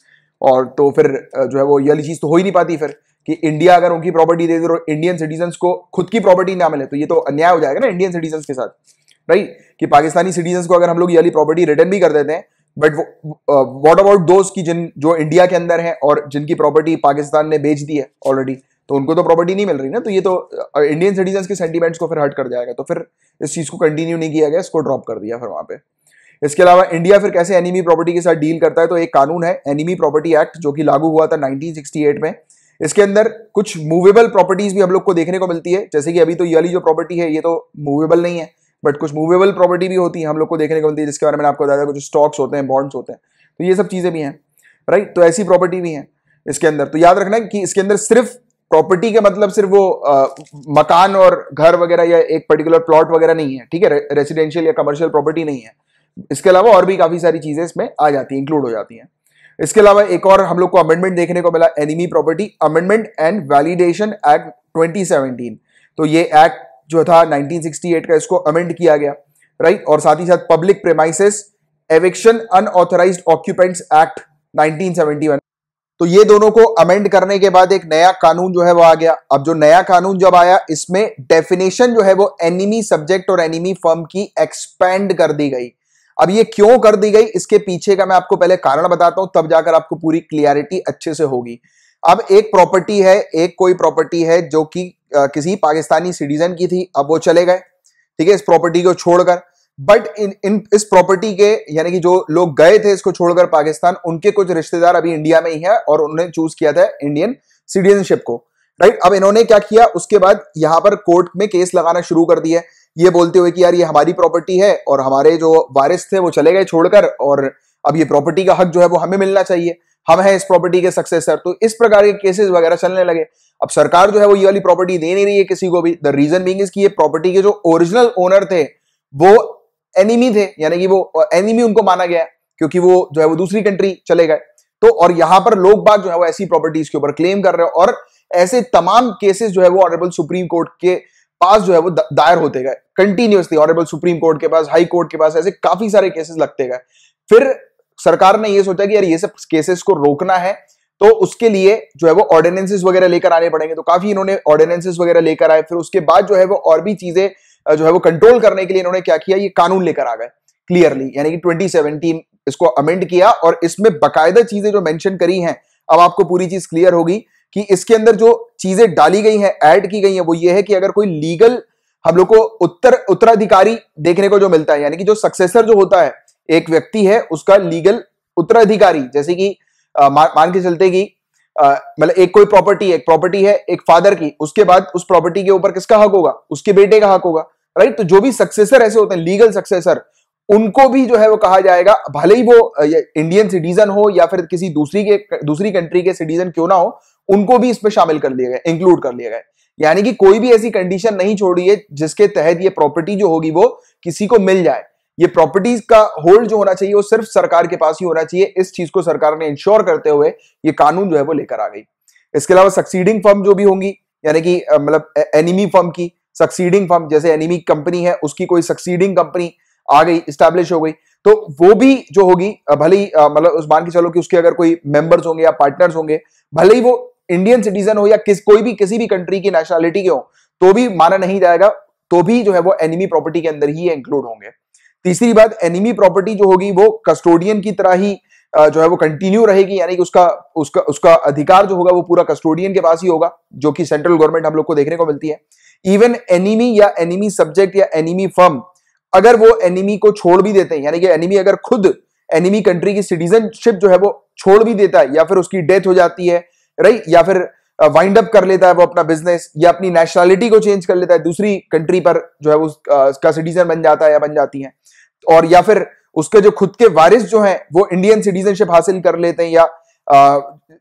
Speaker 1: और तो फिर जो है वो ये वाली चीज तो हो ही नहीं पाती फिर कि इंडिया अगर उनकी प्रॉपर्टी दे दे और इंडियन सिटीजन को खुद की प्रॉपर्टी ना मिले तो ये तो अन्याय हो जाएगा ना इंडियन सिटीजन के साथ राइट कि पाकिस्तानी सिटीजन को अगर हम लोग ये वाली प्रॉपर्टी रिटर्न भी कर देते हैं बट वॉट अबाउट दोज की जिन जो इंडिया के अंदर है और जिनकी प्रॉपर्टी पाकिस्तान ने बेच दी है ऑलरेडी तो उनको तो प्रॉपर्टी नहीं मिल रही ना तो ये तो इंडियन uh, सिटीजन के सेंटीमेंट्स को फिर हर्ट कर जाएगा तो फिर इस चीज़ को कंटिन्यू नहीं किया गया इसको ड्रॉप कर दिया फिर वहाँ पे इसके अलावा इंडिया फिर कैसे एनिमी प्रॉपर्टी के साथ डील करता है तो एक कानून है एनिमी प्रॉपर्टी एक्ट जो कि लागू हुआ था 1968 में इसके अंदर कुछ मूवेबल प्रॉपर्टीज भी हम लोग को देखने को मिलती है जैसे कि अभी तो ये वाली जो प्रॉपर्टी है ये तो मूवेबल नहीं है बट कुछ मूवेबल प्रॉपर्टी भी होती है हम लोग को देखने को मिलती है जिसके बारे में आपको बताया कुछ स्टॉक्स होते हैं बॉन्ड्स होते हैं तो ये सब चीज़ें भी हैं राइट तो ऐसी प्रॉपर्टी भी है इसके अंदर तो याद रखना कि इसके अंदर सिर्फ प्रॉपर्टी का मतलब सिर्फ वो आ, मकान और घर वगैरह या एक पर्टिकुलर प्लॉट वगैरह नहीं है ठीक है रेसिडेंशियल या कमर्शियल प्रॉपर्टी नहीं है इसके अलावा और भी काफ़ी सारी चीज़ें इसमें आ जाती हैं इंक्लूड हो जाती हैं इसके अलावा एक और हम लोग को अमेंडमेंट देखने को मिला enemy property amendment and validation act twenty तो ये एक्ट जो था 1968 का इसको अमेंड किया गया राइट और साथ ही साथ public premises eviction unauthorise occupants act 1971 तो ये दोनों को अमेंड करने के बाद एक नया कानून जो है वो आ गया अब जो नया कानून जब आया इसमें डेफिनेशन जो है वो एनिमी सब्जेक्ट और एनिमी फर्म की एक्सपेंड कर दी गई अब ये क्यों कर दी गई इसके पीछे का मैं आपको पहले कारण बताता हूं तब जाकर आपको पूरी क्लियरिटी अच्छे से होगी अब एक प्रॉपर्टी है एक कोई प्रॉपर्टी है जो कि किसी पाकिस्तानी सिटीजन की थी अब वो चले गए ठीक है इस प्रॉपर्टी को छोड़कर बट इन इन इस प्रॉपर्टी के यानी कि जो लोग गए थे इसको छोड़कर पाकिस्तान उनके कुछ रिश्तेदार अभी इंडिया में ही है और उन्होंने चूज किया था इंडियन सिटीजनशिप को राइट अब इन्होंने क्या किया उसके बाद यहाँ पर कोर्ट में केस लगाना शुरू कर दिया ये बोलते हुए कि यार ये हमारी प्रॉपर्टी है और हमारे जो वारिस थे वो चले गए छोड़कर और अब ये प्रॉपर्टी का हक जो है वो हमें मिलना चाहिए हम हैं इस प्रॉपर्टी के सक्सेसर तो इस प्रकार के केसेस वगैरह चलने लगे अब सरकार जो है वो ये वाली प्रॉपर्टी दे नहीं रही है किसी को भी द रीजन बींग कि ये प्रॉपर्टी के जो ओरिजिनल ओनर थे वो एनिमी थे यानी कि वो एनिमी उनको माना गया क्योंकि वो जो है वो दूसरी कंट्री चले गए तो और यहां पर लोग बाग जो है वो ऐसी प्रॉपर्टीज के ऊपर क्लेम कर रहे हैं और ऐसे तमाम केसेस जो है वो ऑनरेबल सुप्रीम कोर्ट के पास जो है वो दायर होते गए कंटिन्यूसली ऑनरेबल सुप्रीम कोर्ट के पास हाई कोर्ट के पास ऐसे काफी सारे केसेस लगते गए फिर सरकार ने ये सोचा कि यार ये सब केसेस को रोकना है तो उसके लिए जो है वो ऑर्डिनेंसेस वगैरह लेकर आने पड़ेंगे तो काफी इन्होंने ऑर्डिनेंसेस वगैरह लेकर आए फिर उसके बाद जो है वो और भी चीजें जो है वो कंट्रोल करने के लिए इन्होंने क्या किया ये कानून लेकर आ गए क्लियरली यानी कि 2017 इसको अमेंड किया और इसमें बकायदा चीजें जो मैंशन करी हैं अब आपको पूरी चीज क्लियर होगी कि इसके अंदर जो चीजें डाली गई हैं ऐड की गई हैं वो ये है कि अगर कोई लीगल हम लोग को उत्तर उत्तराधिकारी देखने को जो मिलता है यानी कि जो सक्सेसर जो होता है एक व्यक्ति है उसका लीगल उत्तराधिकारी जैसे कि मान के चलते कि मतलब एक कोई प्रॉपर्टी एक प्रॉपर्टी है एक फादर की उसके बाद उस प्रॉपर्टी के ऊपर किसका हक होगा उसके बेटे का हक होगा राइट तो जो भी सक्सेसर ऐसे होते हैं लीगल सक्सेसर उनको भी जो है वो कहा जाएगा भले ही वो इंडियन सिटीजन हो या फिर किसी दूसरी के दूसरी कंट्री के सिटीजन क्यों ना हो उनको भी इसमें शामिल कर लिया गया इंक्लूड कर लिया गया यानी कि कोई भी ऐसी कंडीशन नहीं छोड़ी है जिसके तहत ये प्रॉपर्टी जो होगी वो किसी को मिल जाए ये प्रॉपर्टीज का होल्ड जो होना चाहिए वो सिर्फ सरकार के पास ही होना चाहिए इस चीज को सरकार ने इंश्योर करते हुए ये कानून जो है वो लेकर आ गई इसके अलावा सक्सीडिंग फर्म जो भी होंगी यानी कि मतलब एनिमी फर्म की सक्सीडिंग फर्म जैसे एनिमी कंपनी है उसकी कोई सक्सीडिंग कंपनी आ गई स्टैब्लिश हो गई तो वो भी जो होगी भले ही मतलब उस मान के चलो कि उसके अगर कोई मेंबर्स होंगे या पार्टनर्स होंगे भले ही वो इंडियन सिटीजन हो या किस कोई भी किसी भी कंट्री की नेशनलिटी के हो तो भी माना नहीं जाएगा तो भी जो है वो एनिमी प्रॉपर्टी के अंदर ही इंक्लूड होंगे तीसरी बात एनिमी प्रॉपर्टी जो होगी वो कस्टोडियन की तरह ही जो है वो कंटिन्यू रहेगी यानी कि उसका उसका उसका अधिकार जो होगा वो पूरा कस्टोडियन के पास ही होगा जो कि सेंट्रल गवर्नमेंट हम लोग को देखने को मिलती है इवन एनिमी या एनिमी सब्जेक्ट या एनिमी फर्म अगर वो एनिमी को छोड़ भी देते हैं यानी कि एनिमी अगर खुद एनिमी कंट्री की सिटीजनशिप जो है वो छोड़ भी देता है या फिर उसकी डेथ हो जाती है राइट या फिर वाइंड अप कर लेता है वो अपना बिजनेस या अपनी नेशनैलिटी को चेंज कर लेता है दूसरी कंट्री पर जो है वो उसका सिटीजन बन जाता है या बन जाती है और या फिर उसके जो खुद के वारिस जो हैं वो इंडियन सिटीजनशिप हासिल कर लेते हैं या आ,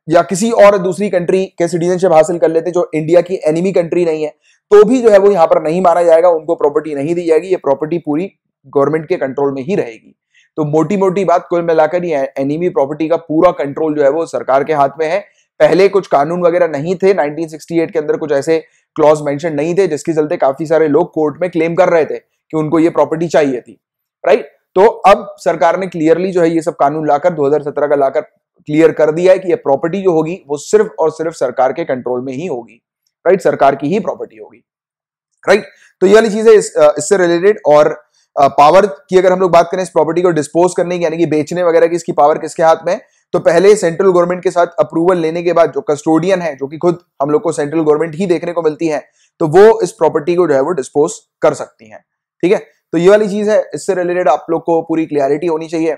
Speaker 1: या किसी और दूसरी कंट्री के सिटीजनशिप हासिल कर लेते हैं जो इंडिया की एनिमी कंट्री नहीं है तो भी जो है वो यहाँ पर नहीं मारा जाएगा उनको प्रॉपर्टी नहीं दी जाएगी ये प्रॉपर्टी पूरी गवर्नमेंट के कंट्रोल में ही रहेगी तो मोटी मोटी बात कुल मिलाकर ये एनिमी प्रॉपर्टी का पूरा कंट्रोल जो है वो सरकार के हाथ में है पहले कुछ कानून वगैरह नहीं थे 1968 के अंदर कुछ ऐसे क्लॉज मेंशन नहीं थे जिसके चलते काफी सारे लोग कोर्ट में क्लेम कर रहे थे कि उनको ये प्रॉपर्टी चाहिए थी राइट तो अब सरकार ने क्लियरली जो है ये सब कानून लाकर 2017 का लाकर क्लियर कर दिया है कि ये प्रॉपर्टी जो होगी वो सिर्फ और सिर्फ सरकार के कंट्रोल में ही होगी राइट सरकार की ही प्रॉपर्टी होगी राइट तो ये वाली चीज है इससे रिलेटेड और पावर की अगर हम लोग बात करें इस प्रॉपर्टी को डिस्पोज करने की यानी कि बेचने वगैरह की इसकी पावर किसके हाथ में तो पहले सेंट्रल गवर्नमेंट के साथ अप्रूवल लेने के बाद जो कस्टोडियन है जो कि खुद हम लोग को सेंट्रल गवर्नमेंट ही देखने को मिलती है तो वो इस प्रॉपर्टी को जो है वो डिस्पोज कर सकती है ठीक है तो ये वाली चीज है इससे रिलेटेड आप लोग को पूरी क्लियरिटी होनी चाहिए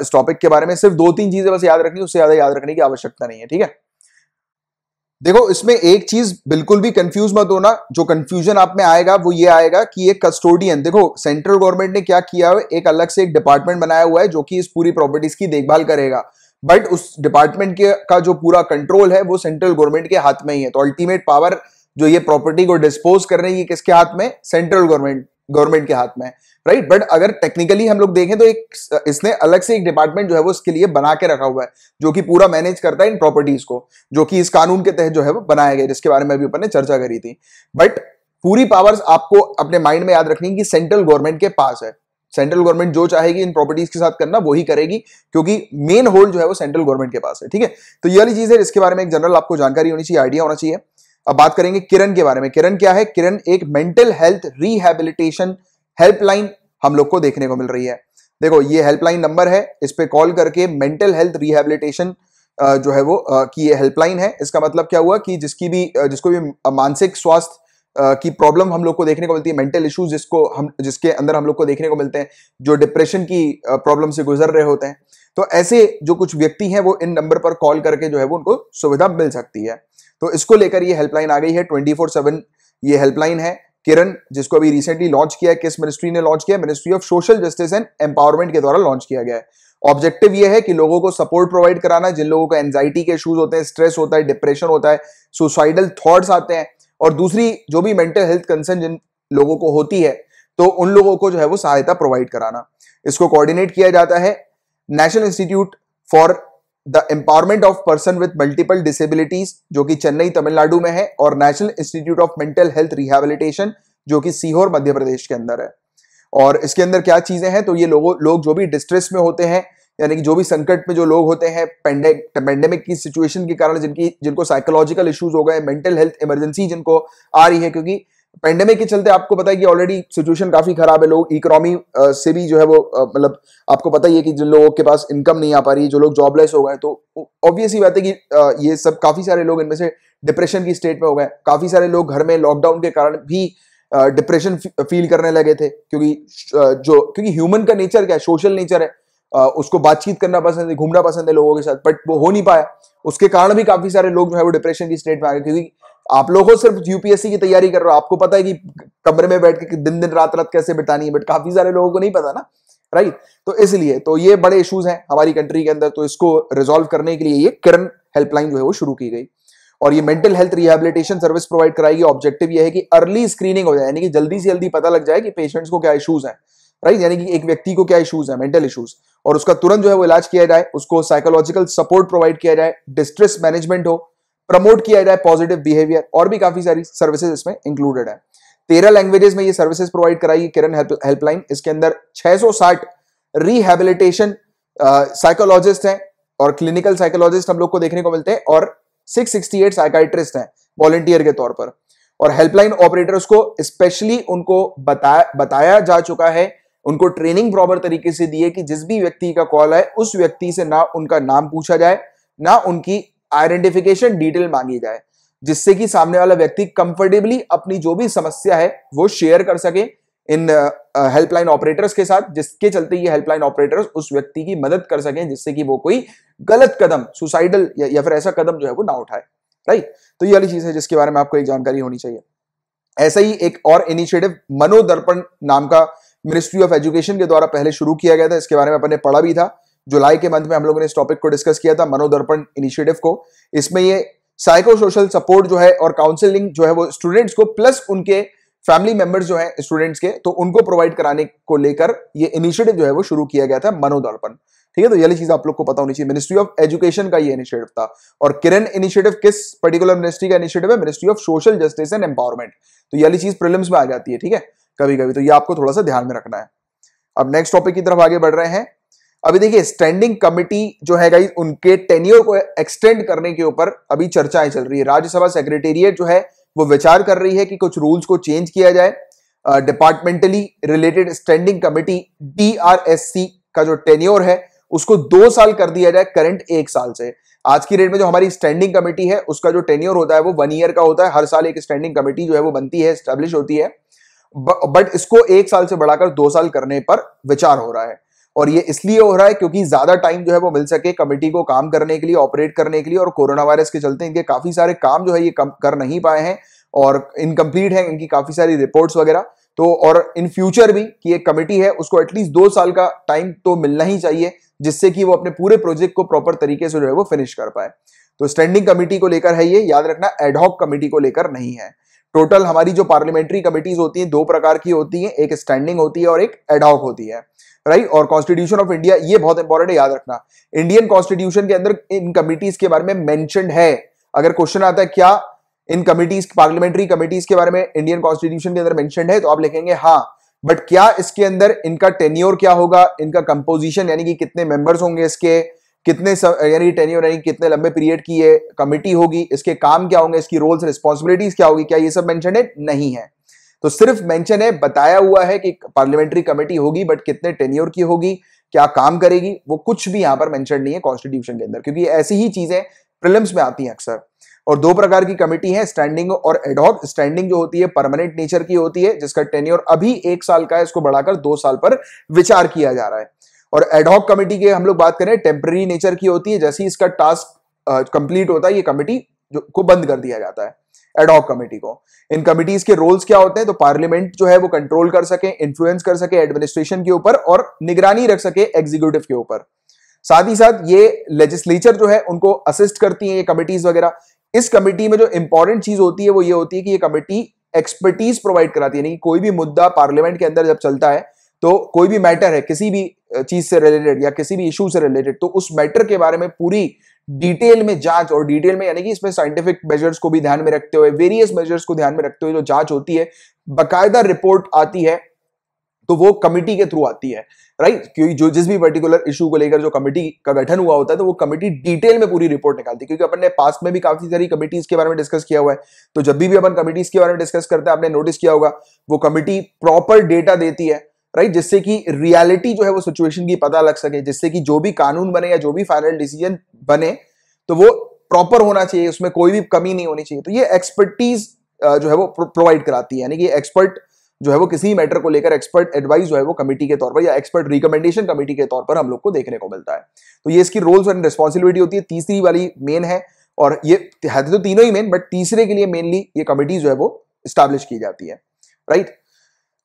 Speaker 1: इस टॉपिक के बारे में सिर्फ दो तीन चीजें बस याद रखनी उससे ज्यादा याद रखने की आवश्यकता नहीं है ठीक है देखो इसमें एक चीज बिल्कुल भी कंफ्यूज मत होना जो कंफ्यूजन आप में आएगा वो ये आएगा कि एक कस्टोडियन देखो सेंट्रल गवर्नमेंट ने क्या किया है एक अलग से एक डिपार्टमेंट बनाया हुआ है जो कि इस पूरी प्रॉपर्टीज की देखभाल करेगा बट उस डिपार्टमेंट के का जो पूरा कंट्रोल है वो सेंट्रल गवर्नमेंट के हाथ में ही है तो अल्टीमेट पावर जो ये प्रॉपर्टी को डिस्पोज कर रही है किसके हाथ में सेंट्रल गवर्नमेंट गवर्नमेंट के हाथ में राइट बट अगर टेक्निकली हम लोग देखें तो एक इसने अलग से एक डिपार्टमेंट जो है वो इसके लिए बना के रखा हुआ है जो कि पूरा मैनेज करता है इन प्रॉपर्टीज को जो कि इस कानून के तहत जो है वो बनाया गया जिसके बारे में अभी ऊपर ने चर्चा करी थी बट पूरी पावर्स आपको अपने माइंड में याद रखनी कि सेंट्रल गवर्नमेंट के पास है सेंट्रल गवर्नमेंट जो चाहेगी इन प्रॉपर्टीज के साथ करना वही करेगी क्योंकि मेन होल्ड जो है वो सेंट्रल गवर्नमेंट के पास है ठीक है तो ये वाली चीज है इसके बारे में एक जनरल आपको जानकारी होनी चाहिए आइडिया होना चाहिए अब बात करेंगे किरण के बारे में किरण क्या है किरण एक मेंटल हेल्थ रिहेबिलिटेशन हेल्पलाइन हम लोग को देखने को मिल रही है देखो ये हेल्पलाइन नंबर है इस पर कॉल करके मेंटल हेल्थ रिहेबिलिटेशन जो है वो की ये हेल्पलाइन है इसका मतलब क्या हुआ कि जिसकी भी जिसको भी मानसिक स्वास्थ्य की प्रॉब्लम हम लोग को देखने को मिलती है मेंटल इश्यूज जिसको हम जिसके अंदर हम लोग को देखने को मिलते हैं जो डिप्रेशन की प्रॉब्लम से गुजर रहे होते हैं तो ऐसे जो कुछ व्यक्ति हैं वो इन नंबर पर कॉल करके जो है वो उनको सुविधा मिल सकती है तो इसको लेकर ये हेल्पलाइन आ गई है ट्वेंटी फोर सेवन ये हेल्पलाइन है किरण जिसको अभी रिसेंटली लॉन्च किया है किस मिनिस्ट्री ने लॉन्च किया ministry of social justice and empowerment के द्वारा लॉन्च किया गया है ऑब्जेक्टिव ये है कि लोगों को सपोर्ट प्रोवाइड कराना जिन लोगों को एंजाइटी के इशूज होते हैं स्ट्रेस होता है डिप्रेशन होता है सुसाइडल थॉट्स आते हैं और दूसरी जो भी मेंटल हेल्थ कंसर्न जिन लोगों को होती है तो उन लोगों को जो है वो सहायता प्रोवाइड कराना इसको कोऑर्डिनेट किया जाता है national institute for the empowerment of person with multiple disabilities जो कि चेन्नई तमिलनाडु में है और national institute of mental health rehabilitation जो कि सीहोर मध्य प्रदेश के अंदर है और इसके अंदर क्या चीजें हैं तो ये लोगों लोग जो भी डिस्ट्रेस में होते हैं यानी कि जो भी संकट में जो लोग होते हैं पेंडेमिक की सिचुएशन के कारण जिनकी जिनको साइकोलॉजिकल इश्यूज हो गए मेंटल हेल्थ इमरजेंसी जिनको आ रही है क्योंकि पेंडेमिक के चलते आपको पता है कि ऑलरेडी सिचुएशन काफी खराब है लोग इकोनॉमी से भी जो है वो मतलब आपको पता ही है कि जिन लोगों के पास इनकम नहीं आ पा रही जो लोग जॉबलेस हो गए तो ऑब्वियस ही बात है कि ये सब काफी सारे लोग इनमें से डिप्रेशन की स्टेट में हो गए काफी सारे लोग घर में लॉकडाउन के कारण भी डिप्रेशन फील करने लगे थे क्योंकि जो क्योंकि ह्यूमन का नेचर क्या है सोशल नेचर है उसको बातचीत करना पसंद है घूमना पसंद है लोगों के साथ बट वो हो नहीं पाया उसके कारण भी काफी सारे लोग जो है वो डिप्रेशन की स्टेट में आ गए क्योंकि आप लोगों सिर्फ यूपीएससी की तैयारी कर रहे हो आपको पता है कि कमरे में बैठ के दिन दिन रात रात कैसे बितानी है बट काफी सारे लोगों को नहीं पता ना राइट तो इसलिए तो ये बड़े इश्यूज हैं हमारी कंट्री के अंदर तो इसको रिजोल्व करने के लिए ये किरण हेल्पलाइन जो है वो शुरू की गई और ये mental health rehabilitation service provide कराएगी ऑब्जेक्टिव ये है कि अर्ली स्क्रीनिंग हो जाए यानी कि जल्दी से जल्दी पता लग जाए कि पेशेंट्स को क्या इशूज है राइट यानी कि एक व्यक्ति को क्या इशूज है मेंटल इशूज और उसका तुरंत जो है वो इलाज किया जाए उसको साइकोलॉजिकल सपोर्ट प्रोवाइड किया जाए डिस्ट्रेस मैनेजमेंट हो प्रमोट किया जाए पॉजिटिव बिहेवियर और भी काफी सारी सर्विसेज इसमें इंक्लूडेड है तेरह लैंग्वेजेस में ये सर्विसेज प्रोवाइड कराई किरण हेल्पलाइन इसके अंदर 660 रिहेबिलिटेशन साइकोलॉजिस्ट हैं और क्लिनिकल साइकोलॉजिस्ट हम लोग को देखने को मिलते हैं और 668 साइकाइट्रिस्ट हैं वॉलेंटियर के तौर पर और हेल्पलाइन ऑपरेटर्स को स्पेशली उनको बताया बताया जा चुका है उनको ट्रेनिंग प्रॉपर तरीके से दी है कि जिस भी व्यक्ति का कॉल आए उस व्यक्ति से ना उनका नाम पूछा जाए ना उनकी आइडेंटिफिकेशन डिटेल मांगी जाए जिससे कि सामने वाला व्यक्ति कंफर्टेबली अपनी जो भी समस्या है वो शेयर कर सके इन हेल्पलाइन ऑपरेटर्स के साथ जिसके चलते ये हेल्पलाइन ऑपरेटर्स उस व्यक्ति की मदद कर सकें जिससे कि वो कोई गलत कदम सुसाइडल या, या फिर ऐसा कदम जो है वो ना उठाए राइट तो ये वाली चीज है जिसके बारे में आपको एक जानकारी होनी चाहिए ऐसा ही एक और इनिशिएटिव मनोदर्पण नाम का मिनिस्ट्री ऑफ एजुकेशन के द्वारा पहले शुरू किया गया था इसके बारे में अपने पढ़ा भी था जुलाई के मंथ में हम लोगों ने इस टॉपिक को डिस्कस किया था मनोदर्पण इनिशिएटिव को इसमें ये साइको सोशल सपोर्ट जो है और काउंसिलिंग जो है वो स्टूडेंट्स को प्लस उनके फैमिली मेंबर्स जो है स्टूडेंट्स के तो उनको प्रोवाइड कराने को लेकर ये इनिशिएटिव जो है वो शुरू किया गया था मनोदर्पण ठीक है तो यही चीज आप लोग को पता होनी चाहिए मिनिस्ट्री ऑफ एजुकेशन का ये इनिशिएटिव था और किरण इनिशिएटिव किस पर्टिकुलर मिनिस्ट्री का इनिशिएटिव है ministry of social justice and empowerment तो यही चीज प्रिलिम्स में आ जाती है ठीक है कभी कभी तो ये आपको थोड़ा सा ध्यान में रखना है अब नेक्स्ट टॉपिक की तरफ आगे बढ़ रहे हैं अभी देखिए स्टैंडिंग कमिटी जो है गाइस उनके टेन्योर को एक्सटेंड करने के ऊपर अभी चर्चाएं चल रही है राज्यसभा सेक्रेटेरिएट जो है वो विचार कर रही है कि कुछ रूल्स को चेंज किया जाए departmentally related standing committee DRSC का जो टेन्योर है उसको दो साल कर दिया जाए करंट एक साल से आज की डेट में जो हमारी स्टैंडिंग कमेटी है उसका जो टेन्योर होता है वो वन ईयर का होता है हर साल एक स्टैंडिंग कमेटी जो है वो बनती है स्टेब्लिश होती है बट इसको एक साल से बढ़ाकर दो साल करने पर विचार हो रहा है और ये इसलिए हो रहा है क्योंकि ज्यादा टाइम जो है वो मिल सके कमेटी को काम करने के लिए ऑपरेट करने के लिए और कोरोना वायरस के चलते इनके काफी सारे काम जो है ये कर नहीं पाए हैं और इनकम्प्लीट है इनकी काफी सारी रिपोर्ट्स वगैरह तो और इन फ्यूचर भी कि एक कमेटी है उसको एटलीस्ट दो साल का टाइम तो मिलना ही चाहिए जिससे कि वो अपने पूरे प्रोजेक्ट को प्रॉपर तरीके से जो है वो फिनिश कर पाए तो स्टैंडिंग कमेटी को लेकर है ये याद रखना एडहॉक कमेटी को लेकर नहीं है टोटल हमारी जो पार्लियामेंट्री कमेटीज होती हैं दो प्रकार की होती हैं एक स्टैंडिंग होती है और एक एडॉक होती है राइट और कॉन्स्टिट्यूशन ऑफ इंडिया ये बहुत इंपॉर्टेंट है याद रखना इंडियन कॉन्स्टिट्यूशन के अंदर इन कमिटीज के बारे में मैंशन है अगर क्वेश्चन आता है क्या इन कमिटीज पार्लियामेंट्री कमिटीज के बारे में इंडियन कॉन्स्टिट्यूशन के अंदर मेंशन है तो आप लिखेंगे हाँ बट क्या इसके अंदर इनका टेन्योर क्या होगा इनका कंपोजिशन यानी कि कितने मेंबर्स होंगे इसके कितने यानी टेन्योर यानी कितने लंबे पीरियड की ये कमिटी होगी इसके काम क्या होंगे इसकी रोल्स रिस्पॉन्सिबिलिटीज क्या होगी क्या ये सब मेंशन है नहीं है तो सिर्फ मेंशन है बताया हुआ है कि पार्लियामेंट्री कमेटी होगी बट कितने टेन्योर की होगी क्या काम करेगी वो कुछ भी यहां पर मेंशन नहीं है कॉन्स्टिट्यूशन के अंदर क्योंकि ऐसी ही चीजें प्रिलिम्स में आती हैं अक्सर और दो प्रकार की कमेटी है स्टैंडिंग और एडॉक स्टैंडिंग जो होती है परमानेंट नेचर की होती है जिसका टेन्योर अभी एक साल का है इसको बढ़ाकर दो साल पर विचार किया जा रहा है और एडहॉक कमेटी की हम लोग बात करें टेम्पररी नेचर की होती है जैसे ही इसका टास्क कंप्लीट होता है ये कमेटी को बंद कर दिया जाता है एडहॉक कमेटी को इन कमिटीज के रोल्स क्या होते हैं तो पार्लियामेंट जो है वो कंट्रोल कर सके इन्फ्लुएंस कर सके एडमिनिस्ट्रेशन के ऊपर और निगरानी रख सके एग्जीक्यूटिव के ऊपर साथ ही साथ ये लेजिस्लेचर जो है उनको असिस्ट करती है ये कमिटीज वगैरह इस कमेटी में जो इंपॉर्टेंट चीज होती है वो ये होती है कि ये कमेटी एक्सपर्टीज प्रोवाइड कराती है यानी कोई भी मुद्दा पार्लियामेंट के अंदर जब चलता है तो कोई भी मैटर है किसी भी चीज से रिलेटेड या किसी भी इशू से रिलेटेड तो उस मैटर के बारे में पूरी डिटेल में जांच और डिटेल में यानी कि इसमें साइंटिफिक मेजर्स को भी ध्यान में रखते हुए वेरियस मेजर्स को ध्यान में रखते हुए जो जांच होती है बकायदा रिपोर्ट आती है तो वो कमेटी के थ्रू आती है राइट क्योंकि जो जिस भी पर्टिकुलर इशू को लेकर जो कमेटी का गठन हुआ होता है तो वो कमेटी डिटेल में पूरी रिपोर्ट निकालती है क्योंकि अपन ने पास में भी काफी सारी कमिटीज के बारे में डिस्कस किया हुआ है तो जब भी, भी अपन कमेटीज के बारे में डिस्कस करते हैं आपने नोटिस किया होगा वो कमिटी प्रॉपर डेटा देती है राइट जिससे कि रियलिटी जो है वो सिचुएशन की पता लग सके जिससे कि जो भी कानून बने या जो भी फाइनल डिसीजन बने तो वो प्रॉपर होना चाहिए उसमें कोई भी कमी नहीं होनी चाहिए तो ये एक्सपर्टीज जो है वो प्रोवाइड कराती है यानी कि एक्सपर्ट जो है वो किसी मैटर को लेकर एक्सपर्ट एडवाइस जो है वो कमेटी के तौर पर या एक्सपर्ट रिकमेंडेशन कमेटी के तौर पर हम लोग को देखने को मिलता है तो ये इसकी रोल्स एंड रिस्पॉन्सिबिलिटी होती है तीसरी वाली मेन है और ये है तो तीनों ही मेन बट तीसरे के लिए मेनली ये कमेटी जो है वो स्टैब्लिश की जाती है राइट right?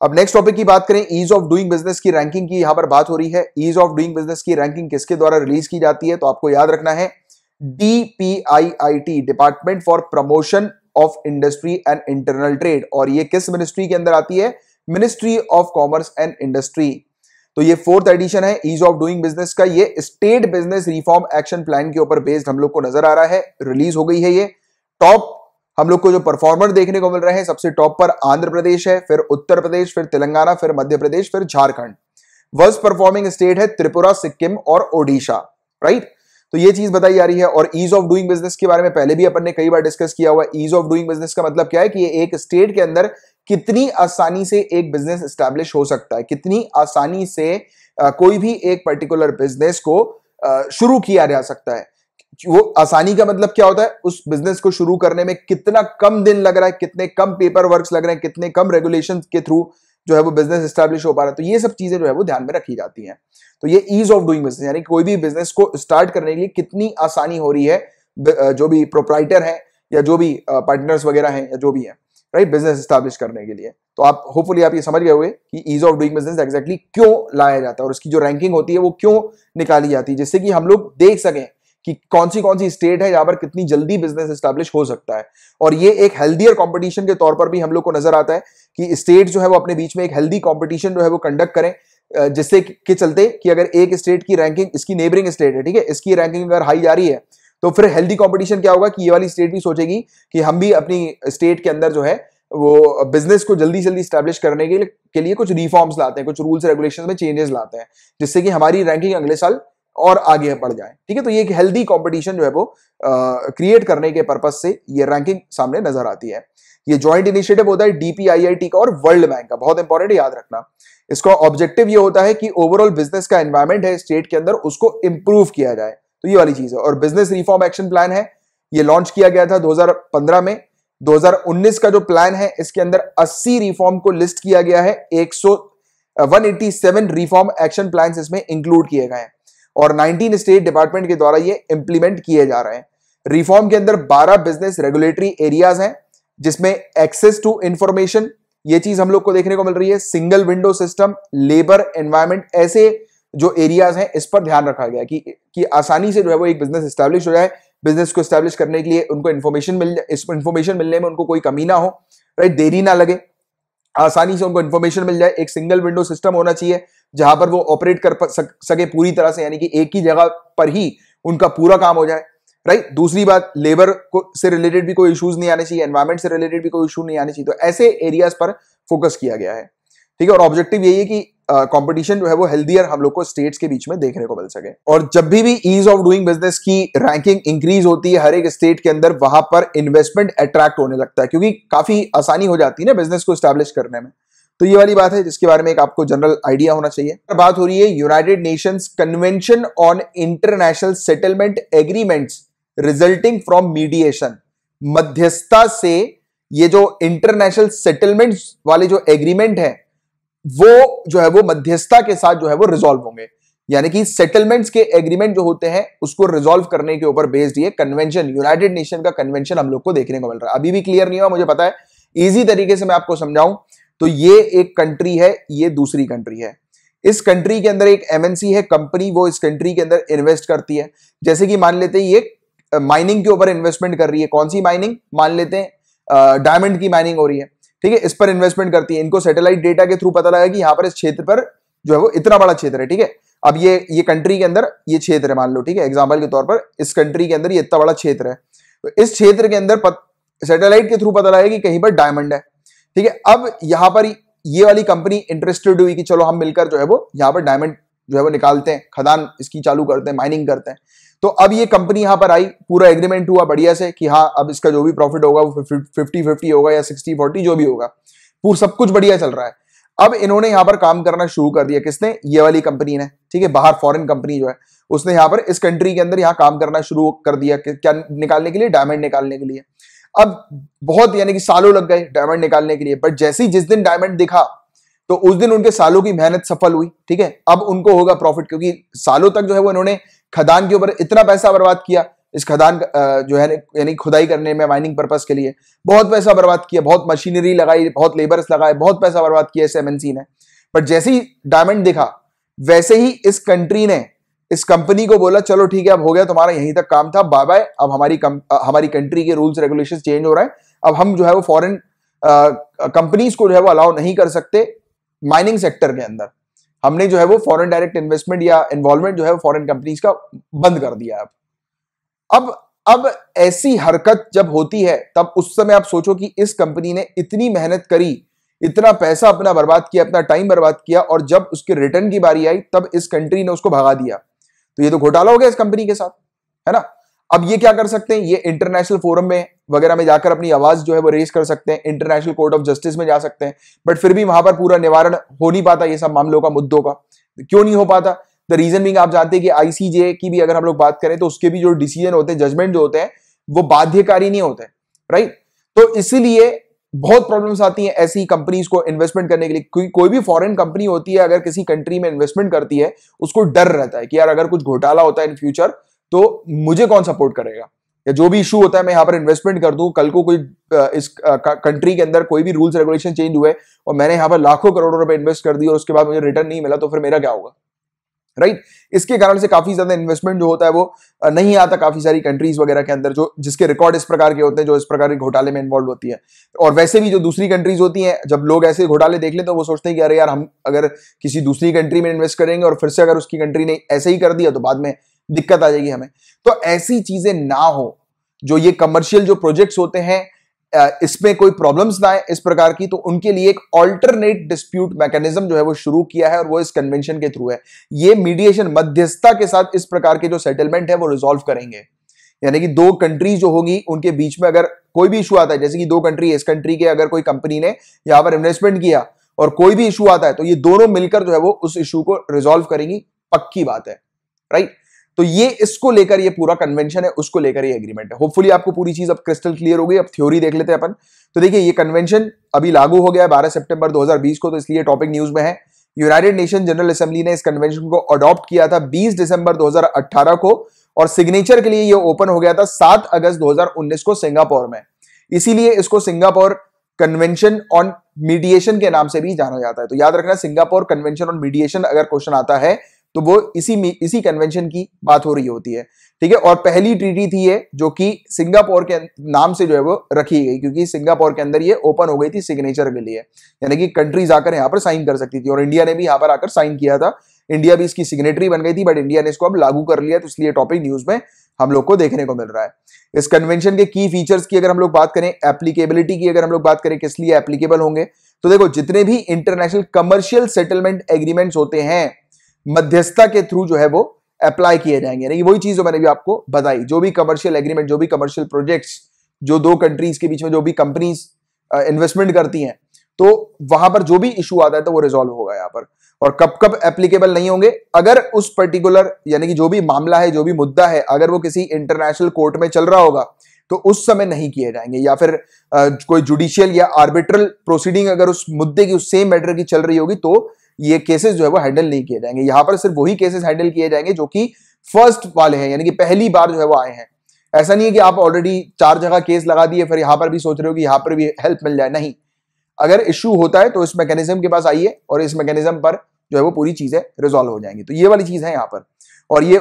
Speaker 1: अब नेक्स्ट टॉपिक की बात करें ईज ऑफ डूइंग बिजनेस की रैंकिंग की यहां पर बात हो रही है ईज ऑफ डूइंग बिजनेस की रैंकिंग किसके द्वारा रिलीज की जाती है तो आपको याद रखना है DPIIT department for promotion of industry and internal trade और ये किस मिनिस्ट्री के अंदर आती है ministry of commerce and industry तो ये फोर्थ एडिशन है ईज ऑफ डूइंग बिजनेस का ये state business reform action plan के ऊपर बेस्ड हम लोग को नजर आ रहा है रिलीज हो गई है ये टॉप हम लोग को जो परफॉर्मर देखने को मिल रहे हैं सबसे टॉप पर आंध्र प्रदेश है फिर उत्तर प्रदेश फिर तेलंगाना फिर मध्य प्रदेश फिर झारखंड वर्स्ट परफॉर्मिंग स्टेट है त्रिपुरा सिक्किम और ओडिशा राइट तो ये चीज बताई जा रही है और ईज ऑफ डूइंग बिजनेस के बारे में पहले भी अपन ने कई बार डिस्कस किया हुआ ईज ऑफ डूइंग बिजनेस का मतलब क्या है कि एक स्टेट के अंदर कितनी आसानी से एक बिजनेस स्टैब्लिश हो सकता है कितनी आसानी से कोई भी एक पर्टिकुलर बिजनेस को शुरू किया जा सकता है वो आसानी का मतलब क्या होता है उस बिजनेस को शुरू करने में कितना कम दिन लग रहा है कितने कम पेपर वर्क लग रहे हैं कितने कम रेगुलेशन के थ्रू जो है वो बिजनेस स्टैब्लिश हो पा रहा है तो ये सब चीजें जो है वो ध्यान में रखी जाती हैं तो ये ईज ऑफ डूइंग बिजनेस यानी कोई भी बिजनेस को स्टार्ट करने के लिए कितनी आसानी हो रही है जो भी प्रोपराइटर है या जो भी पार्टनर्स वगैरह हैं या जो भी है राइट बिजनेस स्टैब्लिश करने के लिए तो आप होपफुली आप ये समझ गए हुए कि ease of doing business exactly क्यों लाया जाता है और उसकी जो रैंकिंग होती है वो क्यों निकाली जाती है जिससे कि हम लोग देख सकें कि कौन सी कौन सी स्टेट है जहां पर कितनी जल्दी बिजनेस स्टैब्लिश हो सकता है और ये एक हेल्दियर कॉम्पिटिशन के तौर पर भी हम लोग को नजर आता है कि स्टेट जो है वो अपने बीच में एक हेल्दी कॉम्पिटिशन जो है वो कंडक्ट करें जिससे के चलते कि अगर एक स्टेट की रैंकिंग इसकी नेबरिंग स्टेट है ठीक है इसकी रैंकिंग अगर हाई जा रही है तो फिर हेल्दी कॉम्पिटिशन क्या होगा कि ये वाली स्टेट भी सोचेगी कि हम भी अपनी स्टेट के अंदर जो है वो बिजनेस को जल्दी जल्दी स्टैब्लिश करने के लिए के लिए कुछ रिफॉर्म्स लाते हैं कुछ रूल्स रेगुलेशन में चेंजेस लाते हैं जिससे कि हमारी रैंकिंग अगले साल और आगे बढ़ जाए ठीक है तो ये एक हेल्दी कॉम्पिटिशन जो है वो क्रिएट करने के पर्पज से ये रैंकिंग सामने नजर आती है ये ज्वाइंट इनिशिएटिव होता है डीपीआईआईटी का और वर्ल्ड बैंक का बहुत इंपॉर्टेंट याद रखना इसका ऑब्जेक्टिव ये होता है कि ओवरऑल बिजनेस का एनवायरमेंट है स्टेट के अंदर उसको इंप्रूव किया जाए तो ये वाली चीज है और बिजनेस रिफॉर्म एक्शन प्लान है ये लॉन्च किया गया था 2015 में 2019 का जो प्लान है इसके अंदर 80 रिफॉर्म को लिस्ट किया गया है 100 187 रिफॉर्म एक्शन प्लान इसमें इंक्लूड किए गए हैं और 19 स्टेट डिपार्टमेंट के द्वारा ये इंप्लीमेंट किए जा रहे हैं रिफॉर्म के अंदर 12 बिजनेस रेगुलेटरी एरियाज हैं जिसमें एक्सेस टू इंफॉर्मेशन ये चीज हम लोग को देखने को मिल रही है single window system labour environment ऐसे जो एरियाज हैं इस पर ध्यान रखा गया कि कि आसानी से जो है वो एक बिजनेस स्टैब्लिश हो जाए बिजनेस को स्टैब्लिश करने के लिए उनको इन्फॉर्मेशन मिल इन्फॉर्मेशन मिलने में उनको कोई कमी ना हो राइट देरी ना लगे आसानी से उनको इन्फॉर्मेशन मिल जाए एक सिंगल विंडो सिस्टम होना चाहिए जहां पर वो ऑपरेट कर सके पूरी तरह से यानी कि एक ही जगह पर ही उनका पूरा काम हो जाए राइट दूसरी बात लेबर को से रिलेटेड भी कोई इश्यूज नहीं आने चाहिए एनवायरमेंट से रिलेटेड भी कोई इशू नहीं आने चाहिए तो ऐसे एरियाज पर फोकस किया गया है ठीक है और ऑब्जेक्टिव यही है कि कंपटीशन uh, जो है वो हेल्दियर हम लोग को स्टेट्स के बीच में देखने को मिल सके और जब भी भी ईज ऑफ डूइंग बिजनेस की रैंकिंग इंक्रीज होती है हर एक स्टेट के अंदर वहां पर इन्वेस्टमेंट अट्रैक्ट होने लगता है क्योंकि काफी आसानी हो जाती है ना बिजनेस को स्टैब्लिश करने में तो ये वाली बात है जिसके बारे में एक आपको जनरल आइडिया होना चाहिए बात हो रही है United Nations convention on international settlement agreements resulting from mediation मध्यस्थता से ये जो इंटरनेशनल सेटलमेंट वाले जो एग्रीमेंट है वो जो है वो मध्यस्थता के साथ जो है वो रिजोल्व होंगे यानी कि सेटलमेंट्स के एग्रीमेंट जो होते हैं उसको रिजोल्व करने के ऊपर बेस्ड ये कन्वेंशन यूनाइटेड नेशन का कन्वेंशन हम लोग को देखने को मिल रहा है अभी भी क्लियर नहीं हुआ मुझे पता है इजी तरीके से मैं आपको समझाऊं तो ये एक कंट्री है ये दूसरी कंट्री है इस कंट्री के अंदर एक एमएनसी है कंपनी वो इस कंट्री के अंदर इन्वेस्ट करती है जैसे कि मान लेते हैं ये माइनिंग के ऊपर इन्वेस्टमेंट कर रही है कौन सी माइनिंग मान लेते हैं डायमंड की माइनिंग हो रही है ठीक है इस पर इन्वेस्टमेंट करती है इनको सैटेलाइट डेटा के थ्रू पता लगा कि यहां पर इस क्षेत्र पर जो है वो इतना बड़ा क्षेत्र है ठीक है अब ये ये कंट्री के अंदर ये क्षेत्र है मान लो ठीक है एग्जाम्पल के तौर पर इस कंट्री के अंदर ये इतना बड़ा क्षेत्र है तो इस क्षेत्र के अंदर सैटेलाइट के थ्रू पता लगा कि कहीं पर डायमंड है ठीक है अब यहां पर ये वाली कंपनी इंटरेस्टेड हुई कि चलो हम मिलकर जो है वो यहां पर डायमंड जो है वो निकालते हैं खदान इसकी चालू करते हैं माइनिंग करते हैं तो अब ये कंपनी यहां पर आई पूरा एग्रीमेंट हुआ बढ़िया से कि हाँ अब इसका जो भी प्रॉफिट होगा वो फिफ्टी फिफ्टी होगा या सिक्सटी फोर्टी जो भी होगा पूरा सब कुछ बढ़िया चल रहा है अब इन्होंने यहां पर काम करना शुरू कर दिया किसने ये वाली कंपनी ने ठीक है बाहर फॉरेन कंपनी जो है उसने यहां पर इस कंट्री के अंदर यहाँ काम करना शुरू कर दिया क्या निकालने के लिए डायमंड निकालने के लिए अब बहुत यानी कि सालों लग गए डायमंड निकालने के लिए बट जैसे ही जिस दिन डायमंड दिखा तो उस दिन उनके सालों की मेहनत सफल हुई ठीक है अब उनको होगा प्रॉफिट क्योंकि सालों तक जो है वो इन्होंने खदान के ऊपर इतना पैसा बर्बाद किया इस खदान जो है यानी खुदाई करने में माइनिंग पर्पज के लिए बहुत पैसा बर्बाद किया बहुत मशीनरी लगाई बहुत लेबर्स लगाए बहुत पैसा बर्बाद किया इस एमएनसी ने बट जैसे ही डायमंड दिखा वैसे ही इस कंट्री ने इस कंपनी को बोला चलो ठीक है अब हो गया तुम्हारा यहीं तक काम था बाय बाय अब हमारी कम, हमारी कंट्री के रूल्स रेगुलेशन चेंज हो रहा है अब हम जो है वो फॉरेन कंपनीज को जो है वो अलाउ नहीं कर सकते माइनिंग सेक्टर के अंदर हमने जो है वो फॉरेन डायरेक्ट इन्वेस्टमेंट या इन्वॉल्वमेंट जो है वो कंपनीज का बंद कर दिया अब अब अब ऐसी हरकत जब होती है तब उस समय आप सोचो कि इस कंपनी ने इतनी मेहनत करी इतना पैसा अपना बर्बाद किया अपना टाइम बर्बाद किया और जब उसके रिटर्न की बारी आई तब इस कंट्री ने उसको भगा दिया तो ये तो घोटाला हो गया इस कंपनी के साथ है ना अब ये क्या कर सकते हैं ये इंटरनेशनल फोरम में वगैरह में जाकर अपनी आवाज जो है वो रेज कर सकते हैं इंटरनेशनल कोर्ट ऑफ जस्टिस में जा सकते हैं बट फिर भी वहां पर पूरा निवारण हो नहीं पाता ये सब मामलों का मुद्दों का क्यों नहीं हो पाता द रीजन बिंग आप जानते हैं कि आईसीजे की भी अगर हम लोग बात करें तो उसके भी जो डिसीजन होते हैं जजमेंट जो होते हैं वो बाध्यकारी नहीं होते राइट तो इसीलिए बहुत प्रॉब्लम्स आती हैं ऐसी कंपनीज को इन्वेस्टमेंट करने के लिए कोई कोई भी फॉरेन कंपनी होती है अगर किसी कंट्री में इन्वेस्टमेंट करती है उसको डर रहता है कि यार अगर कुछ घोटाला होता है इन फ्यूचर तो मुझे कौन सपोर्ट करेगा या जो भी इशू होता है मैं यहां पर इन्वेस्टमेंट कर दूं कल को कोई इस कंट्री के अंदर कोई भी रूल्स रेगुलेशन चेंज हुए और मैंने यहां पर लाखों करोड़ों रुपए इन्वेस्ट कर दिए और उसके बाद मुझे रिटर्न नहीं मिला तो फिर मेरा क्या होगा राइट इसके कारण से काफी ज्यादा इन्वेस्टमेंट जो होता है वो नहीं आता काफी सारी कंट्रीज वगैरह के अंदर जो जिसके रिकॉर्ड इस प्रकार के होते हैं जो इस प्रकार के घोटाले में इन्वॉल्व होती है और वैसे भी जो दूसरी कंट्रीज होती हैं जब लोग ऐसे घोटाले देख लेते तो वो सोचते हैं कि अरे यार हम अगर किसी दूसरी कंट्री में इन्वेस्ट करेंगे और फिर से अगर उसकी कंट्री ने ऐसे ही कर दिया तो बाद में दिक्कत आ जाएगी हमें तो ऐसी चीजें ना हो जो ये कमर्शियल जो प्रोजेक्ट्स होते हैं इसमें कोई प्रॉब्लम्स ना आए इस प्रकार की तो उनके लिए एक ऑल्टरनेट डिस्प्यूट मैकेनिज्म जो है वो शुरू किया है और वो इस कन्वेंशन के थ्रू है ये मीडिएशन मध्यस्थता के साथ इस प्रकार के जो सेटलमेंट है वो रिजोल्व करेंगे यानी कि दो कंट्रीज जो होगी उनके बीच में अगर कोई भी इशू आता है जैसे कि दो कंट्री इस कंट्री के अगर कोई कंपनी ने यहां पर इन्वेस्टमेंट किया और कोई भी इशू आता है तो ये दोनों मिलकर जो है वो उस इशू को रिजोल्व करेंगी पक्की बात है राइट तो ये इसको लेकर ये पूरा कन्वेंशन है उसको लेकर ये एग्रीमेंट है होपफुली आपको पूरी चीज अब क्रिस्टल क्लियर हो गई अब थ्योरी देख लेते हैं अपन तो देखिए ये कन्वेंशन अभी लागू हो गया है बारह सितंबर 2020 को तो इसलिए टॉपिक न्यूज में है यूनाइटेड नेशन जनरल असेंबली ने इस कन्वेंशन को अडॉप्ट किया था 20 दिसंबर 2018 को और सिग्नेचर के लिए ये ओपन हो गया था 7 अगस्त 2019 को सिंगापुर में इसीलिए इसको सिंगापुर कन्वेंशन ऑन मीडिएशन के नाम से भी जाना जाता है तो याद रखना सिंगापुर कन्वेंशन ऑन मीडिएशन अगर क्वेश्चन आता है तो वो इसी इसी कन्वेंशन की बात हो रही होती है ठीक है और पहली ट्रीटी थी ये जो कि सिंगापुर के अं-, नाम से जो है वो रखी गई क्योंकि सिंगापुर के अंदर ये ओपन हो गई थी सिग्नेचर के लिए यानी कि कंट्रीज आकर यहाँ पर साइन कर सकती थी और इंडिया ने भी यहाँ पर आकर साइन किया था इंडिया भी इसकी सिग्नेटरी बन गई थी बट इंडिया ने इसको अब लागू कर लिया तो इसलिए टॉपिक न्यूज में हम लोग को देखने को मिल रहा है इस कन्वेंशन के की फीचर्स की अगर हम लोग बात करें एप्लीकेबिलिटी की अगर हम लोग बात करें किस लिए एप्लीकेबल होंगे तो देखो जितने भी इंटरनेशनल कमर्शियल सेटलमेंट एग्रीमेंट्स होते हैं मध्यस्थता के थ्रू जो है वो अप्लाई किए जाएंगे यानी वही चीज जो मैंने भी आपको बताई जो भी कमर्शियल एग्रीमेंट जो भी कमर्शियल प्रोजेक्ट्स जो दो कंट्रीज के बीच में जो भी कंपनीज इन्वेस्टमेंट uh, करती हैं तो वहां पर जो भी इशू आता है तो वो रिजोल्व होगा यहाँ पर और कब कब एप्लीकेबल नहीं होंगे अगर उस पर्टिकुलर यानी कि जो भी मामला है जो भी मुद्दा है अगर वो किसी इंटरनेशनल कोर्ट में चल रहा होगा तो उस समय नहीं किए जाएंगे या फिर आ, uh, कोई जुडिशियल या आर्बिट्रल प्रोसीडिंग अगर उस मुद्दे की उस सेम मैटर की चल रही होगी तो ये केसेस जो है वो हैंडल नहीं किए जाएंगे यहाँ पर सिर्फ वही केसेस हैंडल किए जाएंगे जो कि फर्स्ट वाले हैं यानी कि पहली बार जो है वो आए हैं ऐसा नहीं है कि आप ऑलरेडी चार जगह केस लगा दिए फिर यहाँ पर भी सोच रहे हो कि यहाँ पर भी हेल्प मिल जाए नहीं अगर इश्यू होता है तो इस मैकेनिज्म के पास आइए और इस मैकेनिज्म पर जो है वो पूरी चीजें रिजॉल्व हो जाएंगी तो ये वाली चीज है यहाँ पर और ये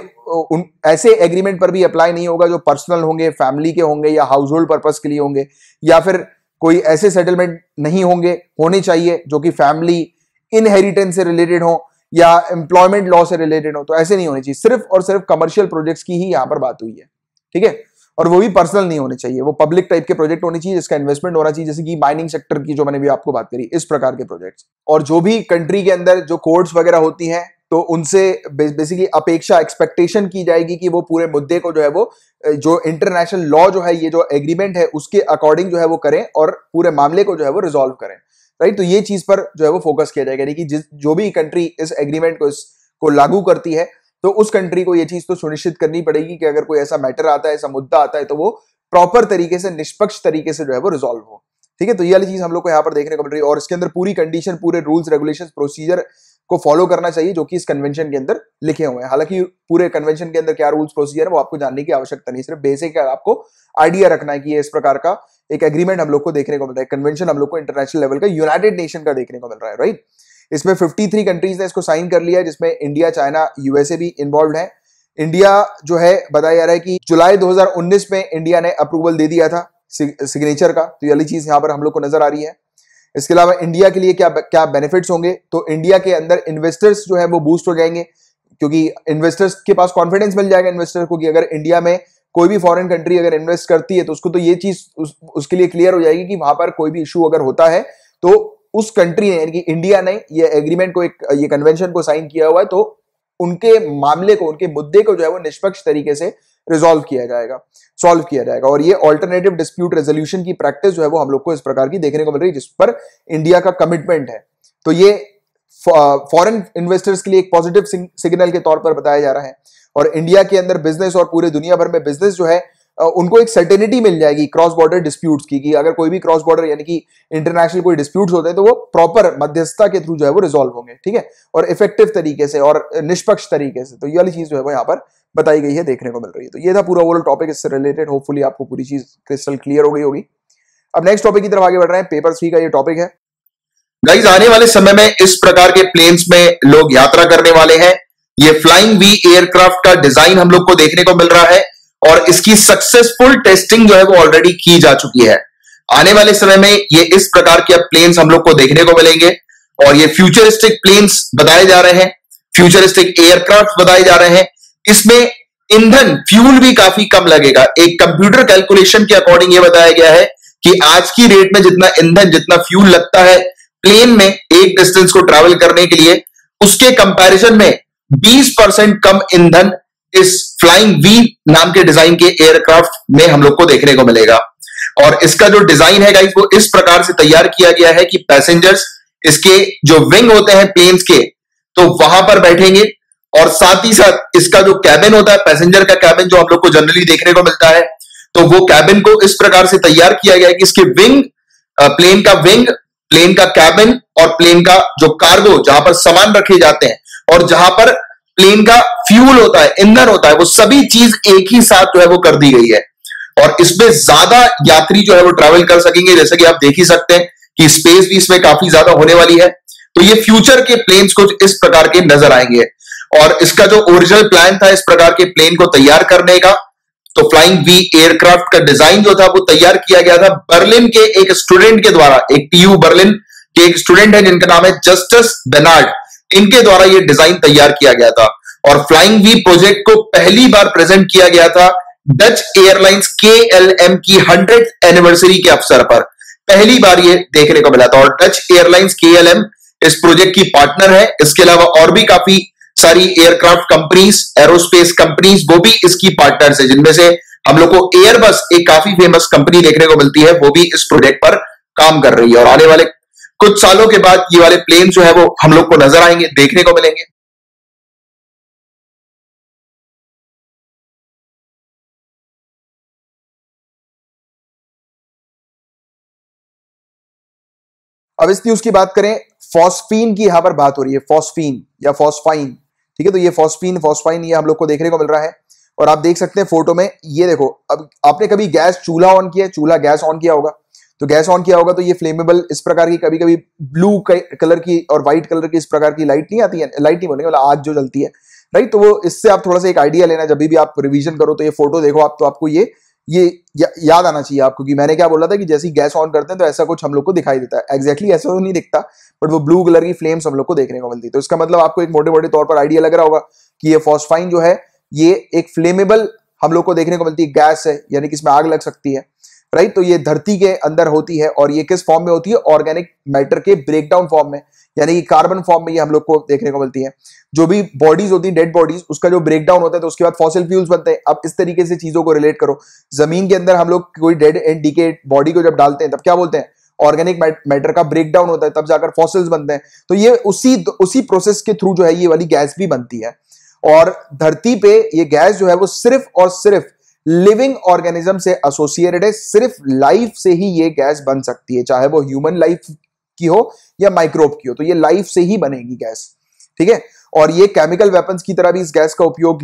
Speaker 1: उन ऐसे एग्रीमेंट पर भी अप्लाई नहीं होगा जो पर्सनल होंगे फैमिली के होंगे या हाउस होल्ड पर्पज के लिए होंगे या फिर कोई ऐसे सेटलमेंट नहीं होंगे होने चाहिए जो कि फैमिली इनहेरिटेंस से रिलेटेड हो या एम्प्लॉयमेंट लॉ से रिलेटेड हो तो ऐसे नहीं होने चाहिए सिर्फ और सिर्फ कमर्शियल प्रोजेक्ट्स की ही यहां पर बात हुई है ठीक है और वो भी पर्सनल नहीं होने चाहिए वो पब्लिक टाइप के प्रोजेक्ट होने चाहिए जिसका इन्वेस्टमेंट होना चाहिए जैसे कि माइनिंग सेक्टर की जो मैंने भी आपको बात करी इस प्रकार के प्रोजेक्ट्स और जो भी कंट्री के अंदर जो कोर्ट्स वगैरह होती हैं तो उनसे बेसिकली अपेक्षा एक्सपेक्टेशन की जाएगी कि वो पूरे मुद्दे को जो है वो जो इंटरनेशनल लॉ जो है ये जो एग्रीमेंट है उसके अकॉर्डिंग जो है वो करें और पूरे मामले को जो है वो रिजोल्व करें राइट तो ये चीज पर जो है वो फोकस किया जाएगा यानी कि जिस जो भी कंट्री इस एग्रीमेंट को इस को लागू करती है तो उस कंट्री को ये चीज तो सुनिश्चित करनी पड़ेगी कि अगर कोई ऐसा मैटर आता है ऐसा मुद्दा आता है तो वो प्रॉपर तरीके से निष्पक्ष तरीके से जो है वो रिजोल्व हो ठीक है तो ये वाली चीज हम लोग को यहाँ पर देखने को मिल रही है और इसके अंदर पूरी कंडीशन पूरे रूल्स रेगुलेशन प्रोसीजर को फॉलो करना चाहिए जो कि इस कन्वेंशन के अंदर लिखे हुए हैं हालांकि पूरे कन्वेंशन के अंदर क्या रूल्स प्रोसीजर है वो आपको जानने की आवश्यकता नहीं सिर्फ बेसिक आपको आइडिया रखना है कि ये इस प्रकार का एक एग्रीमेंट हम लोग को देखने को मिल रहा है कन्वेंशन हम लोग को इंटरनेशनल लेवल का यूनाइटेड नेशन का देखने को मिल रहा है राइट इसमें 53 कंट्रीज ने इसको साइन कर लिया है जिसमें इंडिया चाइना यूएसए भी इन्वॉल्व है इंडिया जो है बताया जा रहा है कि जुलाई 2019 में इंडिया ने अप्रूवल दे दिया था सिग्नेचर का तो यही चीज यहाँ पर हम लोग को नजर आ रही है इसके अलावा इंडिया के लिए क्या क्या बेनिफिट्स होंगे तो इंडिया के अंदर इन्वेस्टर्स जो है वो बूस्ट हो जाएंगे क्योंकि इन्वेस्टर्स के पास कॉन्फिडेंस मिल जाएगा इन्वेस्टर को कि अगर इंडिया में कोई भी फॉरेन कंट्री अगर इन्वेस्ट करती है तो उसको तो ये चीज उस, उसके लिए क्लियर हो जाएगी कि वहां पर कोई भी इशू अगर होता है तो उस कंट्री ने यानी कि इंडिया ने ये एग्रीमेंट को एक ये कन्वेंशन को साइन किया हुआ है तो उनके मामले को उनके मुद्दे को जो है वो निष्पक्ष तरीके से रिजॉल्व किया जाएगा सॉल्व किया जाएगा और ये ऑल्टरनेटिव डिस्प्यूट रेजोल्यूशन की प्रैक्टिस जो है वो हम लोग को इस प्रकार की देखने को मिल रही है जिस पर इंडिया का कमिटमेंट है तो ये फॉरेन इन्वेस्टर्स के लिए एक पॉजिटिव सिग्नल के तौर पर बताया जा रहा है और इंडिया के अंदर बिजनेस और पूरे दुनिया भर में बिजनेस जो है उनको एक सर्टेनिटी मिल जाएगी क्रॉस बॉर्डर डिस्प्यूट्स की कि अगर कोई भी क्रॉस बॉर्डर यानी कि इंटरनेशनल कोई डिस्प्यूट्स होते हैं तो वो प्रॉपर मध्यस्थता के थ्रू जो है वो रिजॉल्व होंगे ठीक है और इफेक्टिव तरीके से और निष्पक्ष तरीके से तो ये वाली चीज जो है वो यहाँ पर बताई गई है देखने को मिल रही है तो ये था पूरा ओवरऑल टॉपिक इससे रिलेटेड होपफुली आपको पूरी चीज क्रिस्टल क्लियर हो गई होगी अब नेक्स्ट टॉपिक की तरफ आगे बढ़ रहे हैं पेपर सी का ये टॉपिक है गाइज आने वाले समय में इस प्रकार के प्लेन्स में लोग यात्रा करने वाले हैं ये फ्लाइंग वी एयरक्राफ्ट का डिजाइन हम लोग को देखने को मिल रहा है और इसकी सक्सेसफुल टेस्टिंग जो है वो ऑलरेडी की जा चुकी है आने वाले समय में ये इस प्रकार के प्लेन्स हम लोग को देखने को मिलेंगे और ये फ्यूचरिस्टिक प्लेन्स बताए जा रहे हैं फ्यूचरिस्टिक एयरक्राफ्ट बताए जा रहे हैं इसमें ईंधन फ्यूल भी काफी कम लगेगा एक कंप्यूटर कैलकुलेशन के अकॉर्डिंग ये बताया गया है कि आज की रेट में जितना ईंधन जितना फ्यूल लगता है प्लेन में एक डिस्टेंस को ट्रेवल करने के लिए उसके कंपैरिजन में 20 परसेंट कम ईंधन इस फ्लाइंग वी नाम के डिजाइन के एयरक्राफ्ट में हम लोग को देखने को मिलेगा और इसका जो डिजाइन है गाइस वो इस प्रकार से तैयार किया गया है कि पैसेंजर्स इसके जो विंग होते हैं प्लेन्स के तो वहां पर बैठेंगे और साथ ही साथ इसका जो कैबिन होता है पैसेंजर का कैबिन जो हम लोग को जनरली देखने को मिलता है तो वो कैबिन को इस प्रकार से तैयार किया गया है कि इसके विंग प्लेन का विंग प्लेन का कैबिन और प्लेन का जो कार्गो जहां पर सामान रखे जाते हैं और जहां पर प्लेन का फ्यूल होता है ईंधन होता है वो सभी चीज एक ही साथ जो है वो कर दी गई है और इसमें ज्यादा यात्री जो है वो ट्रेवल कर सकेंगे जैसे कि आप देख ही सकते हैं कि स्पेस भी इसमें काफी ज्यादा होने वाली है तो ये फ्यूचर के प्लेन्स कुछ इस प्रकार के नजर आएंगे और इसका जो ओरिजिनल प्लान था इस प्रकार के प्लेन को तैयार करने का तो फ्लाइंग वी एयरक्राफ्ट का डिजाइन जो था वो तैयार किया गया था बर्लिन के एक स्टूडेंट के द्वारा एक पीयू बर्लिन के एक स्टूडेंट है जिनका नाम है जस्टिस बेनार्ड इनके द्वारा ये डिजाइन तैयार किया गया था और फ्लाइंग वी प्रोजेक्ट को पहली बार प्रेजेंट किया गया था Dutch airlines K L M की हंड्रेड एनिवर्सरी के अवसर पर पहली बार ये देखने को मिला था और Dutch airlines K L M इस प्रोजेक्ट की पार्टनर है इसके अलावा और भी काफी सारी एयरक्राफ्ट कंपनीज एरोस्पेस कंपनीज वो भी इसकी पार्टनर्स है जिनमें से हम लोग को एयरबस एक काफी फेमस कंपनी देखने को मिलती है वो भी इस प्रोजेक्ट पर काम कर रही है और आने वाले कुछ सालों के बाद ये वाले प्लेन जो है वो हम लोग को नजर आएंगे देखने को मिलेंगे अब इस न्यूज की बात करें फॉस्फीन की यहां पर बात हो रही है फॉस्फीन या फॉस्फाइन ठीक है तो ये फॉस्फिन फॉस्फाइन ये हम लोग को देखने को मिल रहा है और आप देख सकते हैं फोटो में ये देखो अब आपने कभी गैस चूल्हा ऑन किया चूल्हा गैस ऑन किया होगा तो गैस ऑन किया होगा तो ये फ्लेमेबल इस प्रकार की कभी कभी ब्लू कलर की और व्हाइट कलर की इस प्रकार की लाइट नहीं आती है लाइट नहीं बोलेंगे मतलब आग जो जलती है राइट तो वो इससे आप थोड़ा सा एक आइडिया लेना जब भी आप रिविजन करो तो ये फोटो देखो आप तो आपको ये ये या, याद आना चाहिए आपको कि मैंने क्या बोला था कि जैसे गैस ऑन करते हैं तो ऐसा कुछ हम लोग को दिखाई देता है एक्जैक्टली exactly ऐसा तो नहीं दिखता बट वो ब्लू कलर की फ्लेम्स हम लोग को देखने को मिलती है तो इसका मतलब आपको एक मोटे मोटे तौर पर आइडिया लग रहा होगा कि ये फॉस्फाइन जो है ये एक फ्लेमेबल हम लोग को देखने को मिलती है गैस है यानी कि इसमें आग लग सकती है राइट तो ये धरती के अंदर होती है और ये किस फॉर्म में होती है ऑर्गेनिक मैटर के ब्रेकडाउन फॉर्म में यानी कि कार्बन फॉर्म में ये हम लोग को देखने को मिलती है जो भी बॉडीज होती है डेड बॉडीज उसका जो ब्रेकडाउन होता है तो उसके बाद फॉसिल फ्यूल्स बनते हैं अब इस तरीके से चीजों को रिलेट करो जमीन के अंदर हम लोग कोई डेड एंड डीके बॉडी को जब डालते हैं तब क्या बोलते हैं ऑर्गेनिक मैटर का ब्रेकडाउन होता है तब जाकर फॉसिल्स बनते हैं तो ये उसी उसी प्रोसेस के थ्रू जो है ये वाली गैस भी बनती है और धरती पे ये गैस जो है वो सिर्फ और सिर्फ लिविंग ऑर्गेनिज्म से एसोसिएटेड है सिर्फ लाइफ से ही ये गैस बन सकती है चाहे वो ह्यूमन लाइफ की हो या माइक्रोब की हो तो ये लाइफ से ही बनेगी गैस ठीक है और ये केमिकल वेपन्स की तरह भी इस गैस का उपयोग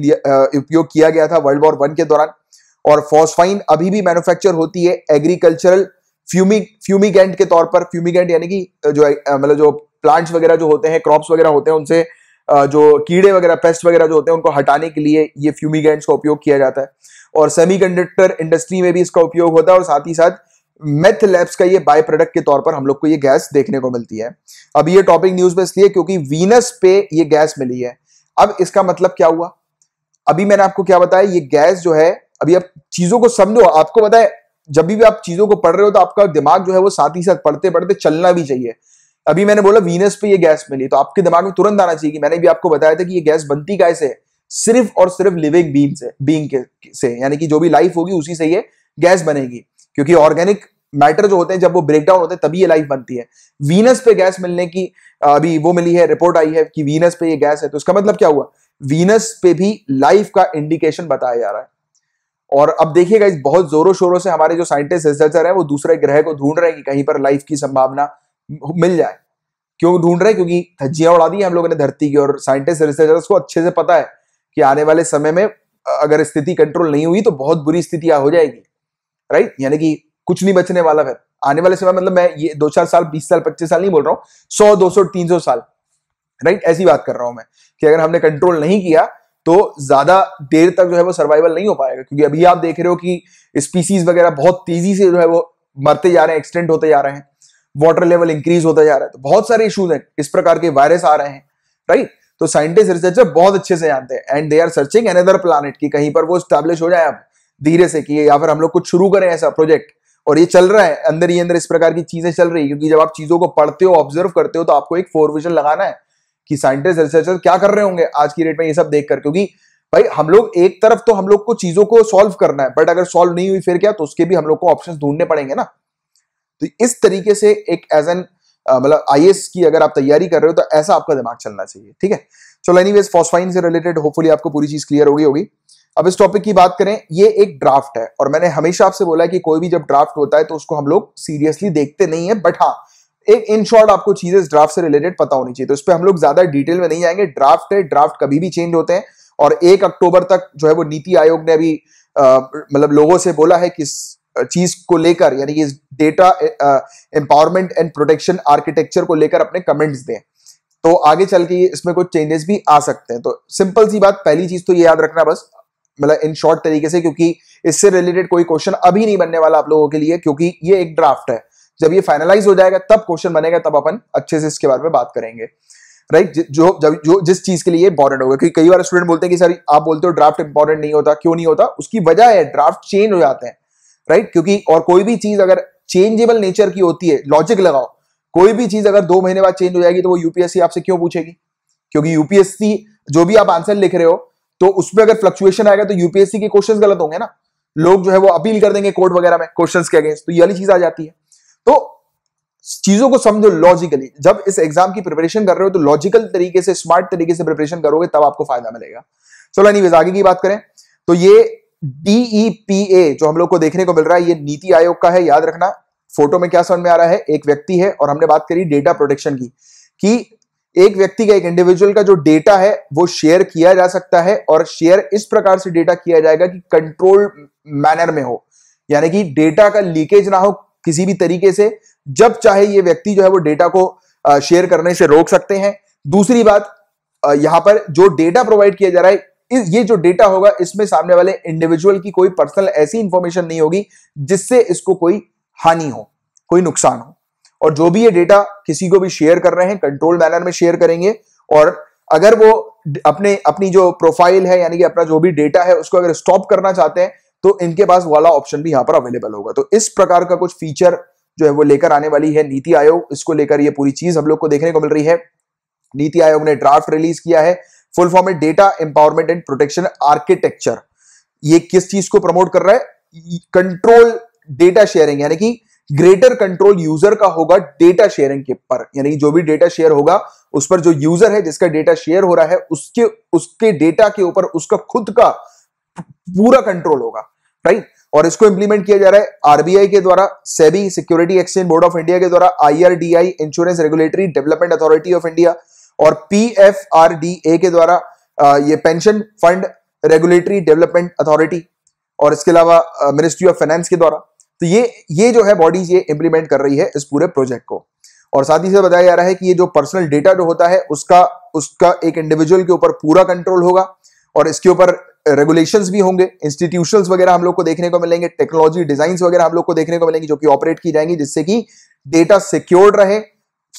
Speaker 1: उपयोग किया गया था वर्ल्ड वॉर वन के दौरान और फॉस्फाइन अभी भी मैन्युफैक्चर होती है एग्रीकल्चरल फ्यूमी फ्यूमिगेंट के तौर पर फ्यूमिगेंट यानी कि जो मतलब जो प्लांट्स वगैरह जो होते हैं क्रॉप्स वगैरह होते हैं उनसे जो कीड़े वगैरह पेस्ट वगैरह जो होते हैं उनको हटाने के लिए ये फ्यूमिगेंट्स का उपयोग किया जाता है और सेमीकंडक्टर इंडस्ट्री में भी इसका उपयोग होता है और साथ ही साथ मेथ लैब्स का ये बाय प्रोडक्ट के तौर पर हम लोग को ये गैस देखने को मिलती है अब ये टॉपिक न्यूज में इसलिए क्योंकि वीनस पे ये गैस मिली है अब इसका मतलब क्या हुआ अभी मैंने आपको क्या बताया ये गैस जो है अभी आप चीजों को समझो आपको बताए जब भी आप चीजों को पढ़ रहे हो तो आपका दिमाग जो है वो साथ ही साथ पढ़ते पढ़ते चलना भी चाहिए अभी मैंने बोला वीनस पे ये गैस मिली तो आपके दिमाग में तुरंत आना चाहिए कि मैंने भी आपको बताया था कि ये गैस बनती कैसे सिर्फ और सिर्फ लिविंग बीम से बींग के से यानी कि जो भी लाइफ होगी उसी से ये गैस बनेगी क्योंकि ऑर्गेनिक मैटर जो होते हैं जब वो ब्रेक डाउन होते हैं तभी ये लाइफ बनती है वीनस पे गैस मिलने की अभी वो मिली है रिपोर्ट आई है कि वीनस पे ये गैस है तो इसका मतलब क्या हुआ वीनस पे भी लाइफ का इंडिकेशन बताया जा रहा है और अब देखिएगा इस बहुत जोरों शोरों से हमारे जो साइंटिस्ट रिसर्चर है वो दूसरे ग्रह को ढूंढ रहे हैं कि कहीं पर लाइफ की संभावना मिल जाए क्यों ढूंढ रहे हैं क्योंकि धज्जियां उड़ा दी हम लोगों ने धरती की और साइंटिस्ट रिसर्चर को अच्छे से पता है कि आने वाले समय में अगर स्थिति कंट्रोल नहीं हुई तो बहुत बुरी स्थिति हो जाएगी राइट यानी कि कुछ नहीं बचने वाला फिर आने वाले समय मतलब मैं ये दो चार साल बीस साल पच्चीस साल नहीं बोल रहा हूँ सौ दो सौ तीन सौ साल राइट ऐसी बात कर रहा हूं मैं कि अगर हमने कंट्रोल नहीं किया तो ज्यादा देर तक जो है वो सर्वाइवल नहीं हो पाएगा क्योंकि अभी आप देख रहे हो कि स्पीसीज वगैरह बहुत तेजी से जो है वो मरते जा रहे हैं एक्सटेंड होते जा रहे हैं वाटर लेवल इंक्रीज होता जा रहा है तो बहुत सारे इशूज हैं इस प्रकार के वायरस आ रहे हैं राइट तो साइंटिस्ट रिसर्चर बहुत अच्छे से जानते हैं and they are searching another planet की कहीं पर वो स्टैब्लिश हो जाए अब धीरे से किए या फिर हम लोग कुछ शुरू करें ऐसा प्रोजेक्ट और ये चल रहा है अंदर ही अंदर इस प्रकार की चीजें चल रही है क्योंकि जब आप चीजों को पढ़ते हो ऑब्जर्व करते हो तो आपको एक फोर विजन लगाना है कि साइंटिस्ट रिसर्चर क्या कर रहे होंगे आज की डेट में ये सब देख कर क्योंकि भाई हम लोग एक तरफ तो हम लोग को चीजों को सॉल्व करना है बट अगर सॉल्व नहीं हुई फिर क्या तो उसके भी हम लोग को ऑप्शन ढूंढने पड़ेंगे ना तो इस तरीके से एक एज एन मतलब आई की अगर आप तैयारी कर रहे हो तो ऐसा आपका दिमाग चलना चाहिए ठीक है चलो एनी वेज से रिलेटेड होपफुली आपको पूरी चीज क्लियर होगी होगी अब इस टॉपिक की बात करें ये एक ड्राफ्ट है और मैंने हमेशा आपसे बोला है कि कोई भी जब ड्राफ्ट होता है तो उसको हम लोग सीरियसली देखते नहीं है बट हाँ एक इन शॉर्ट आपको चीजें ड्राफ्ट से रिलेटेड पता होनी चाहिए तो इस पर हम लोग ज्यादा डिटेल में नहीं जाएंगे ड्राफ्ट है ड्राफ्ट कभी भी चेंज होते हैं और एक अक्टूबर तक जो है वो नीति आयोग ने अभी मतलब लोगों से बोला है कि चीज को लेकर यानी कि इस data empowerment and protection architecture को लेकर अपने कमेंट्स दें तो आगे चल के इसमें कुछ चेंजेस भी आ सकते हैं तो सिंपल सी बात पहली चीज तो ये याद रखना बस मतलब इन शॉर्ट तरीके से क्योंकि इससे रिलेटेड कोई क्वेश्चन अभी नहीं बनने वाला आप लोगों के लिए क्योंकि ये एक ड्राफ्ट है जब ये फाइनलाइज हो जाएगा तब क्वेश्चन बनेगा तब अपन अच्छे से इसके बारे में बात करेंगे राइट right? जो जब जो जिस चीज के लिए इंपॉर्टेंट होगा क्योंकि कई बार स्टूडेंट बोलते हैं कि सर आप बोलते हो ड्राफ्ट इंपॉर्टेंट नहीं होता क्यों नहीं होता उसकी वजह है ड्राफ्ट चेंज हो जाते हैं राइट right? क्योंकि और कोई भी चीज अगर चेंजेबल नेचर की होती है लॉजिक लगाओ कोई भी चीज अगर दो महीने बाद चेंज हो जाएगी तो वो यूपीएससी आपसे क्यों पूछेगी क्योंकि यूपीएससी जो भी आप आंसर लिख रहे हो तो उसमें अगर फ्लक्चुएशन आएगा तो यूपीएससी के क्वेश्चन गलत होंगे ना लोग जो है वो अपील कर देंगे कोर्ट वगैरह में क्वेश्चन के अगेंस्ट तो ये वाली चीज आ जाती है तो चीजों को समझो लॉजिकली जब इस एग्जाम की प्रिपरेशन कर रहे हो तो लॉजिकल तरीके से स्मार्ट तरीके से प्रिपरेशन करोगे तब आपको फायदा मिलेगा चलो एनीवेज आगे की बात करें तो ये डीईपीए e जो हम लोग को देखने को मिल रहा है ये नीति आयोग का है याद रखना फोटो में क्या समझ में आ रहा है एक व्यक्ति है और हमने बात करी डेटा प्रोटेक्शन की कि एक व्यक्ति का एक इंडिविजुअल का जो डेटा है वो शेयर किया जा सकता है और शेयर इस प्रकार से डेटा किया जाएगा कि कंट्रोल मैनर में हो यानी कि डेटा का लीकेज ना हो किसी भी तरीके से जब चाहे ये व्यक्ति जो है वो डेटा को शेयर करने से रोक सकते हैं दूसरी बात यहां पर जो डेटा प्रोवाइड किया जा रहा है ये जो डेटा होगा इसमें सामने वाले इंडिविजुअल की कोई पर्सनल ऐसी इंफॉर्मेशन नहीं होगी जिससे इसको कोई हानि हो कोई नुकसान हो और जो भी ये डेटा किसी को भी शेयर कर रहे हैं कंट्रोल मैनर में शेयर करेंगे और अगर वो अपने अपनी जो प्रोफाइल है यानी कि अपना जो भी डेटा है उसको अगर स्टॉप करना चाहते हैं तो इनके पास वाला ऑप्शन भी यहां पर अवेलेबल होगा तो इस प्रकार का कुछ फीचर जो है वो लेकर आने वाली है नीति आयोग इसको लेकर ये पूरी चीज हम लोग को देखने को मिल रही है नीति आयोग ने ड्राफ्ट रिलीज किया है full form data empowerment and protection architecture ये किस चीज को प्रमोट कर रहा है कंट्रोल डेटा शेयरिंग यानी कि ग्रेटर कंट्रोल यूजर का होगा डेटा शेयरिंग के पर यानी जो भी डेटा शेयर होगा उस पर जो यूजर है जिसका डेटा शेयर हो रहा है उसके उसके डेटा के ऊपर उसका खुद का पूरा कंट्रोल होगा राइट और इसको इंप्लीमेंट किया जा रहा है आरबीआई के द्वारा SEBI security exchange board of India के द्वारा IRDI insurance regulatory development authority of India और पीएफआरडीए के द्वारा ये pension fund regulatory development authority और इसके अलावा मिनिस्ट्री ऑफ फाइनेंस के द्वारा तो ये ये जो है बॉडीज ये इंप्लीमेंट कर रही है इस पूरे प्रोजेक्ट को और साथ ही साथ बताया जा रहा है कि ये जो पर्सनल डेटा जो होता है उसका उसका एक इंडिविजुअल के ऊपर पूरा कंट्रोल होगा और इसके ऊपर रेगुलेशंस भी होंगे इंस्टीट्यूशंस वगैरह हम लोग को देखने को मिलेंगे टेक्नोलॉजी डिजाइन वगैरह हम लोग को देखने को मिलेंगे जो कि ऑपरेट की जाएंगी जिससे कि डेटा सिक्योर्ड रहे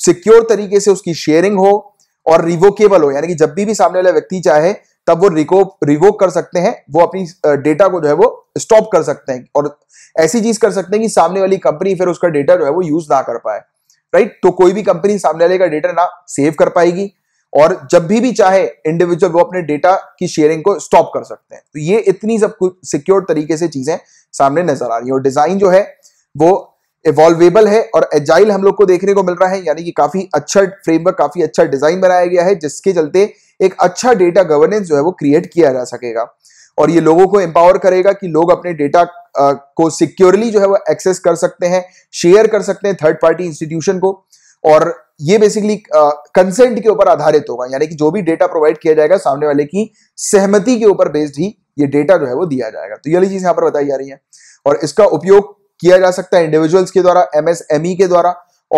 Speaker 1: सिक्योर तरीके से उसकी शेयरिंग हो और रिवोकेबल हो यानी कि जब भी, भी सामने वाला व्यक्ति चाहे तब वो रिको रिवोक कर सकते हैं वो अपनी डेटा को जो है वो स्टॉप कर सकते हैं और ऐसी चीज कर सकते हैं कि सामने वाली कंपनी फिर उसका डेटा जो है वो यूज ना कर पाए राइट तो कोई भी कंपनी सामने वाले का डेटा ना सेव कर पाएगी और जब भी भी चाहे इंडिविजुअल वो अपने डेटा की शेयरिंग को स्टॉप कर सकते हैं तो ये इतनी सब कुछ सिक्योर तरीके से चीजें सामने नजर आ रही है और डिजाइन जो है वो इवॉल्वेबल है और एजाइल हम लोग को देखने को मिल रहा है यानी कि काफी अच्छा फ्रेमवर्क काफी अच्छा डिजाइन बनाया गया है जिसके चलते एक अच्छा डेटा गवर्नेंस जो है वो क्रिएट किया जा सकेगा और ये लोगों को एम्पावर करेगा कि लोग अपने डेटा को सिक्योरली जो है वो एक्सेस कर सकते हैं शेयर कर सकते हैं थर्ड पार्टी इंस्टीट्यूशन को और ये बेसिकली कंसेंट के ऊपर आधारित होगा यानी कि जो भी डेटा प्रोवाइड किया जाएगा सामने वाले की सहमति के ऊपर बेस्ड ही ये डेटा जो है वो दिया जाएगा तो ये चीज यहाँ पर बताई जा रही है और इसका उपयोग किया जा सकता है इंडिविजुअल्स के द्वारा एमएसएमई e के द्वारा